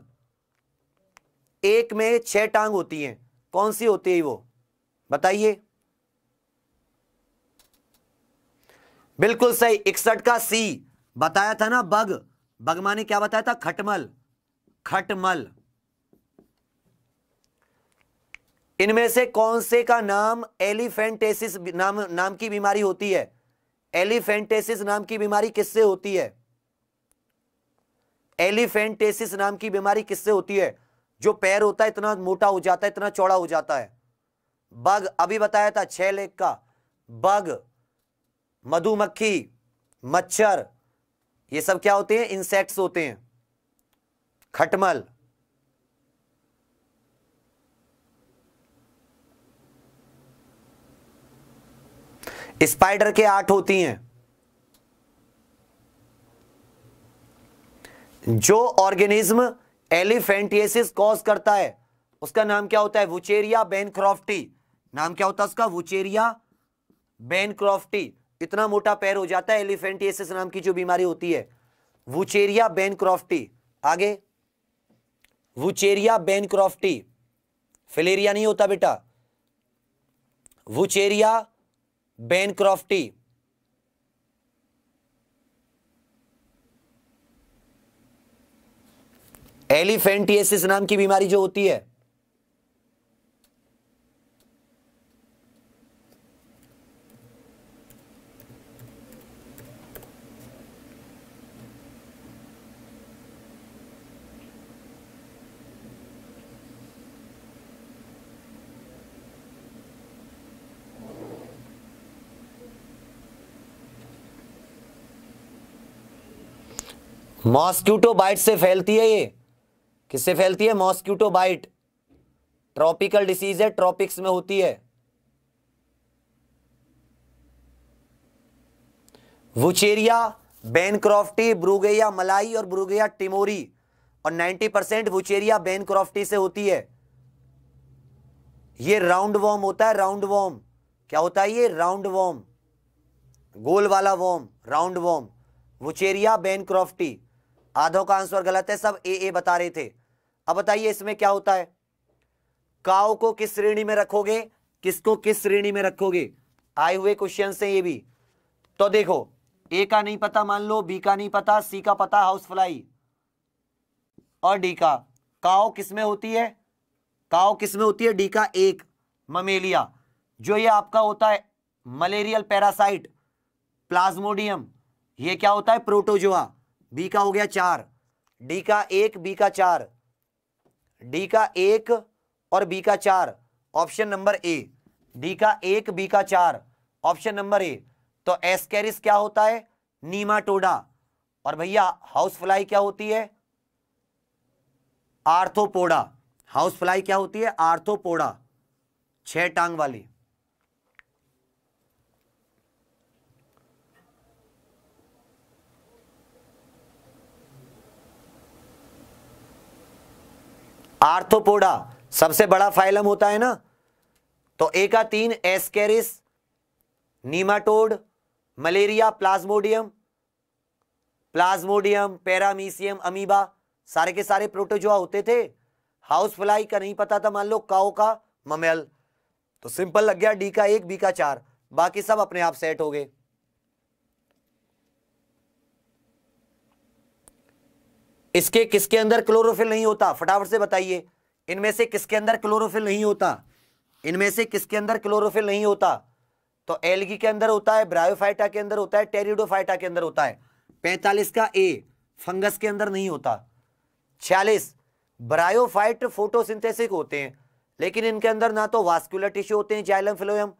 S1: एक में छह टांग होती हैं कौन सी होती है वो बताइए बिल्कुल सही इकसठ का सी बताया था ना बग बग माने क्या बताया था खटमल खटमल इनमें से कौन से का नाम एलिफेंटेसिस नाम नाम की बीमारी होती है एलिफेंटेसिस नाम की बीमारी किससे होती है एलिफेंटेसिस नाम की बीमारी किससे होती है जो पैर होता है इतना मोटा हो जाता है इतना चौड़ा हो जाता है बग अभी बताया था छह लेख का बग मधुमक्खी मच्छर ये सब क्या होते हैं इंसेक्ट्स होते हैं खटमल स्पाइडर के आठ होती हैं जो ऑर्गेनिज्म एलिफेंटिस कॉज करता है उसका नाम क्या होता है वुचेरिया बेनक्रॉफ्टी नाम क्या होता है उसका वुचेरिया बेनक्रॉफ्टी इतना मोटा पैर हो जाता है एलिफेंटियसिस नाम की जो बीमारी होती है वुचेरिया बेनक्रॉफ्टी आगे वुचेरिया बेनक्रॉफ्टी फिलेरिया नहीं होता बेटा वुचेरिया बेनक्रॉफ्टी एलिफेंटियसिस नाम की बीमारी जो होती है मॉस्क्यूटो बाइट से फैलती है ये किससे फैलती है मॉस्क्यूटो बाइट ट्रॉपिकल डिसीज है ट्रॉपिक्स में होती है वुचेरिया बेनक्रॉफ्टी ब्रुगेया मलाई और ब्रुगेया टिमोरी और 90 परसेंट वुचेरिया बेनक्रॉफ्टी से होती है ये राउंड वॉर्म होता है राउंड वॉर्म क्या होता है ये राउंड वॉर्म गोल वाला worm round worm wuchereria bancrofti आधो का आंसर गलत है सब ए ए बता रहे थे अब बताइए इसमें क्या होता है काओ को किस श्रेणी में रखोगे किसको किस श्रेणी में रखोगे आए हुए क्वेश्चन से ये भी तो देखो ए का नहीं पता मान लो बी का नहीं पता सी का पता हाउस फ्लाई और डी का काव किसमें होती है काव किसमें होती है डी का एक ममेलिया जो ये आपका होता है मलेरियल पैरासाइट प्लाज्मोडियम ये क्या होता है प्रोटोजोआ बी का हो गया चार डी का एक बी का चार डी का एक और बी का चार ऑप्शन नंबर ए डी का एक बी का चार ऑप्शन नंबर ए तो एस्केरिस क्या होता है नीमाटोडा और भैया हाउस फ्लाई क्या होती है आर्थोपोडा हाउस फ्लाई क्या होती है आर्थोपोडा छह टांग वाली आर्थोपोडा सबसे बड़ा फाइलम होता है ना तो एका तीन ascaris nematode malaria plasmodium plasmodium paramecium amoeba सारे के सारे प्रोटोजोआ होते थे हाउस फ्लाई का नहीं पता था मान लो काओ का ममेल तो सिंपल लग गया डी का एक बी का चार बाकी सब अपने आप सेट हो गए इसके किसके अंदर क्लोरोफिल नहीं होता फटाफट से बताइए इनमें से किसके अंदर क्लोरोफिल नहीं होता इनमें से किसके अंदर क्लोरोफिल नहीं होता तो एलगी के अंदर होता है ब्रायोफाइटा के अंदर होता है टेरिडोफाइटा के अंदर होता है पैंतालीस का ए फंगस के अंदर नहीं होता छियालीस ब्रायोफाइट फोटोसिंथेसिक होते हैं लेकिन इनके अंदर ना तो वास्कुलर टिश्यू होते हैं जाइलम फिलोयम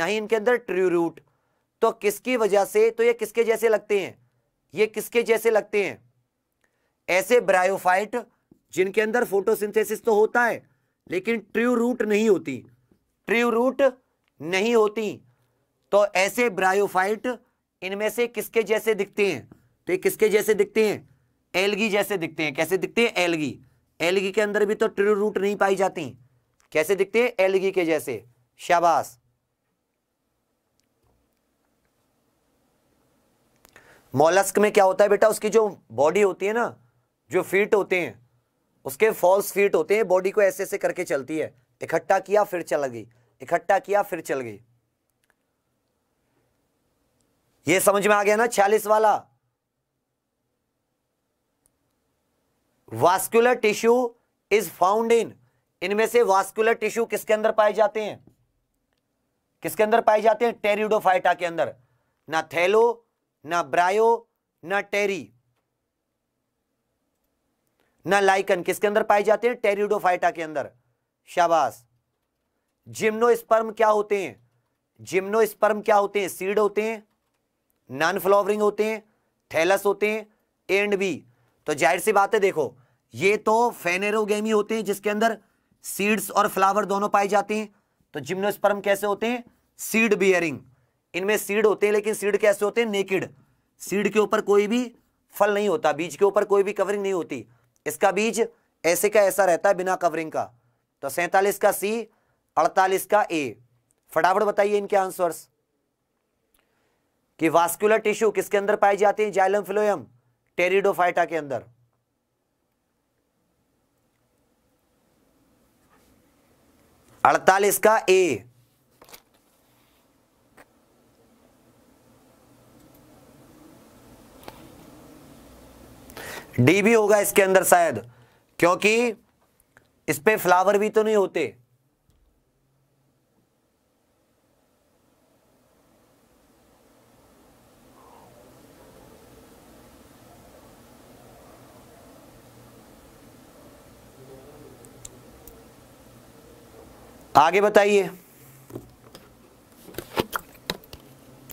S1: ना ही इनके अंदर ट्रूरूट तो किसकी वजह से तो ये किसके जैसे लगते हैं ये किसके जैसे लगते हैं ऐसे ब्रायोफाइट जिनके अंदर फोटोसिंथेसिस तो होता है लेकिन ट्रू रूट नहीं होती ट्रू रूट नहीं होती तो ऐसे ब्रायोफाइट इनमें से किसके जैसे दिखते हैं तो ये किसके जैसे दिखते हैं एलगी जैसे दिखते हैं कैसे दिखते हैं एलगी एलगी के अंदर भी तो ट्रू रूट नहीं पाई जाती कैसे दिखते हैं एलगी के जैसे शाबाश मोलस्क में क्या होता है बेटा उसकी जो बॉडी होती है ना जो फीट होते हैं उसके फॉल्स फीट होते हैं बॉडी को ऐसे ऐसे करके चलती है इकट्ठा किया फिर चल गई इकट्ठा किया फिर चल गई ये समझ में आ गया ना छियालीस वाला vascular tissue is found in इनमें से वास्कुलर टिश्यू किसके अंदर पाए जाते हैं किसके अंदर पाए जाते हैं टेरिडोफाइटा के अंदर ना थैलो ना ब्रायो ना टेरी ना लाइकन किसके अंदर पाए जाते हैं टेरिडोफाइटा के अंदर शाबाश जिम्नोस्पर्म क्या होते हैं जिम्नोस्पर्म क्या होते हैं सीड होते हैं नॉन फ्लॉवरिंग होते हैं थैलस होते हैं एंड बी तो जाहिर सी बात है देखो ये तो फेनेरोगेमी होते हैं जिसके अंदर सीड्स और फ्लावर दोनों पाए जाते हैं तो जिम्नोस्पर्म कैसे होते हैं सीड बियरिंग इनमें सीड होते हैं लेकिन सीड कैसे होते हैं नेकिड सीड के ऊपर कोई भी फल नहीं होता बीज के ऊपर कोई भी कवरिंग नहीं होती इसका बीज ऐसे का ऐसा रहता है बिना कवरिंग का तो सैतालीस का सी अड़तालीस का ए फटाफट बताइए इनके आंसर्स कि वास्कुलर टिश्यू किसके अंदर पाई जाती है जाइलम फ्लोयम टेरिडोफाइटा के अंदर अड़तालीस का ए डी भी होगा इसके अंदर शायद क्योंकि इस पे फ्लावर भी तो नहीं होते आगे बताइए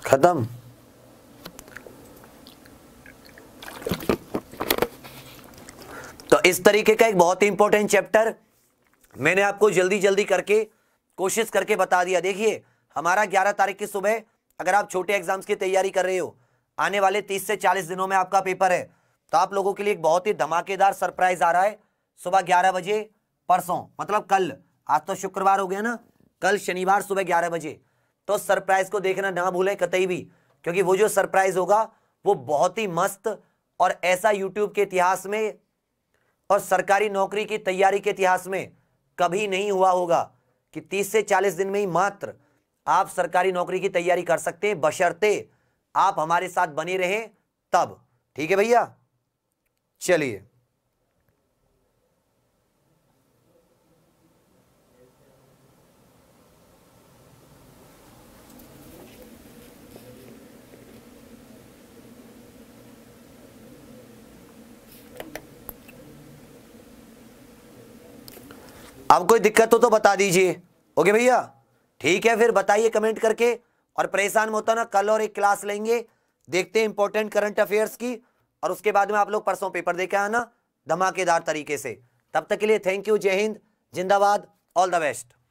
S1: खत्म इस तरीके का एक बहुत ही इंपॉर्टेंट चैप्टर मैंने आपको जल्दी जल्दी करके कोशिश करके बता दिया देखिए हमारा ग्यारह तारीख की सुबह अगर आप छोटे एग्जाम्स की तैयारी कर रहे हो आने वाले तीस से चालीस दिनों में आपका पेपर है तो आप लोगों के लिए एक बहुत ही धमाकेदार सरप्राइज आ रहा है सुबह ग्यारह बजे परसों मतलब कल आज तो शुक्रवार हो गया ना कल शनिवार सुबह ग्यारह बजे तो सरप्राइज को देखना ना भूलें कतई भी क्योंकि वो जो सरप्राइज होगा वो बहुत ही मस्त और ऐसा यूट्यूब के इतिहास में और सरकारी नौकरी की तैयारी के इतिहास में कभी नहीं हुआ होगा कि 30 से 40 दिन में ही मात्र आप सरकारी नौकरी की तैयारी कर सकते हैं बशर्ते आप हमारे साथ बने रहें तब ठीक है भैया चलिए अब कोई दिक्कत हो तो बता दीजिए ओके भैया ठीक है फिर बताइए कमेंट करके और परेशान होता ना कल और एक क्लास लेंगे देखते हैं इंपॉर्टेंट करंट अफेयर्स की और उसके बाद में आप लोग परसों पेपर दे के आना धमाकेदार तरीके से तब तक के लिए थैंक यू जय हिंद जिंदाबाद ऑल द बेस्ट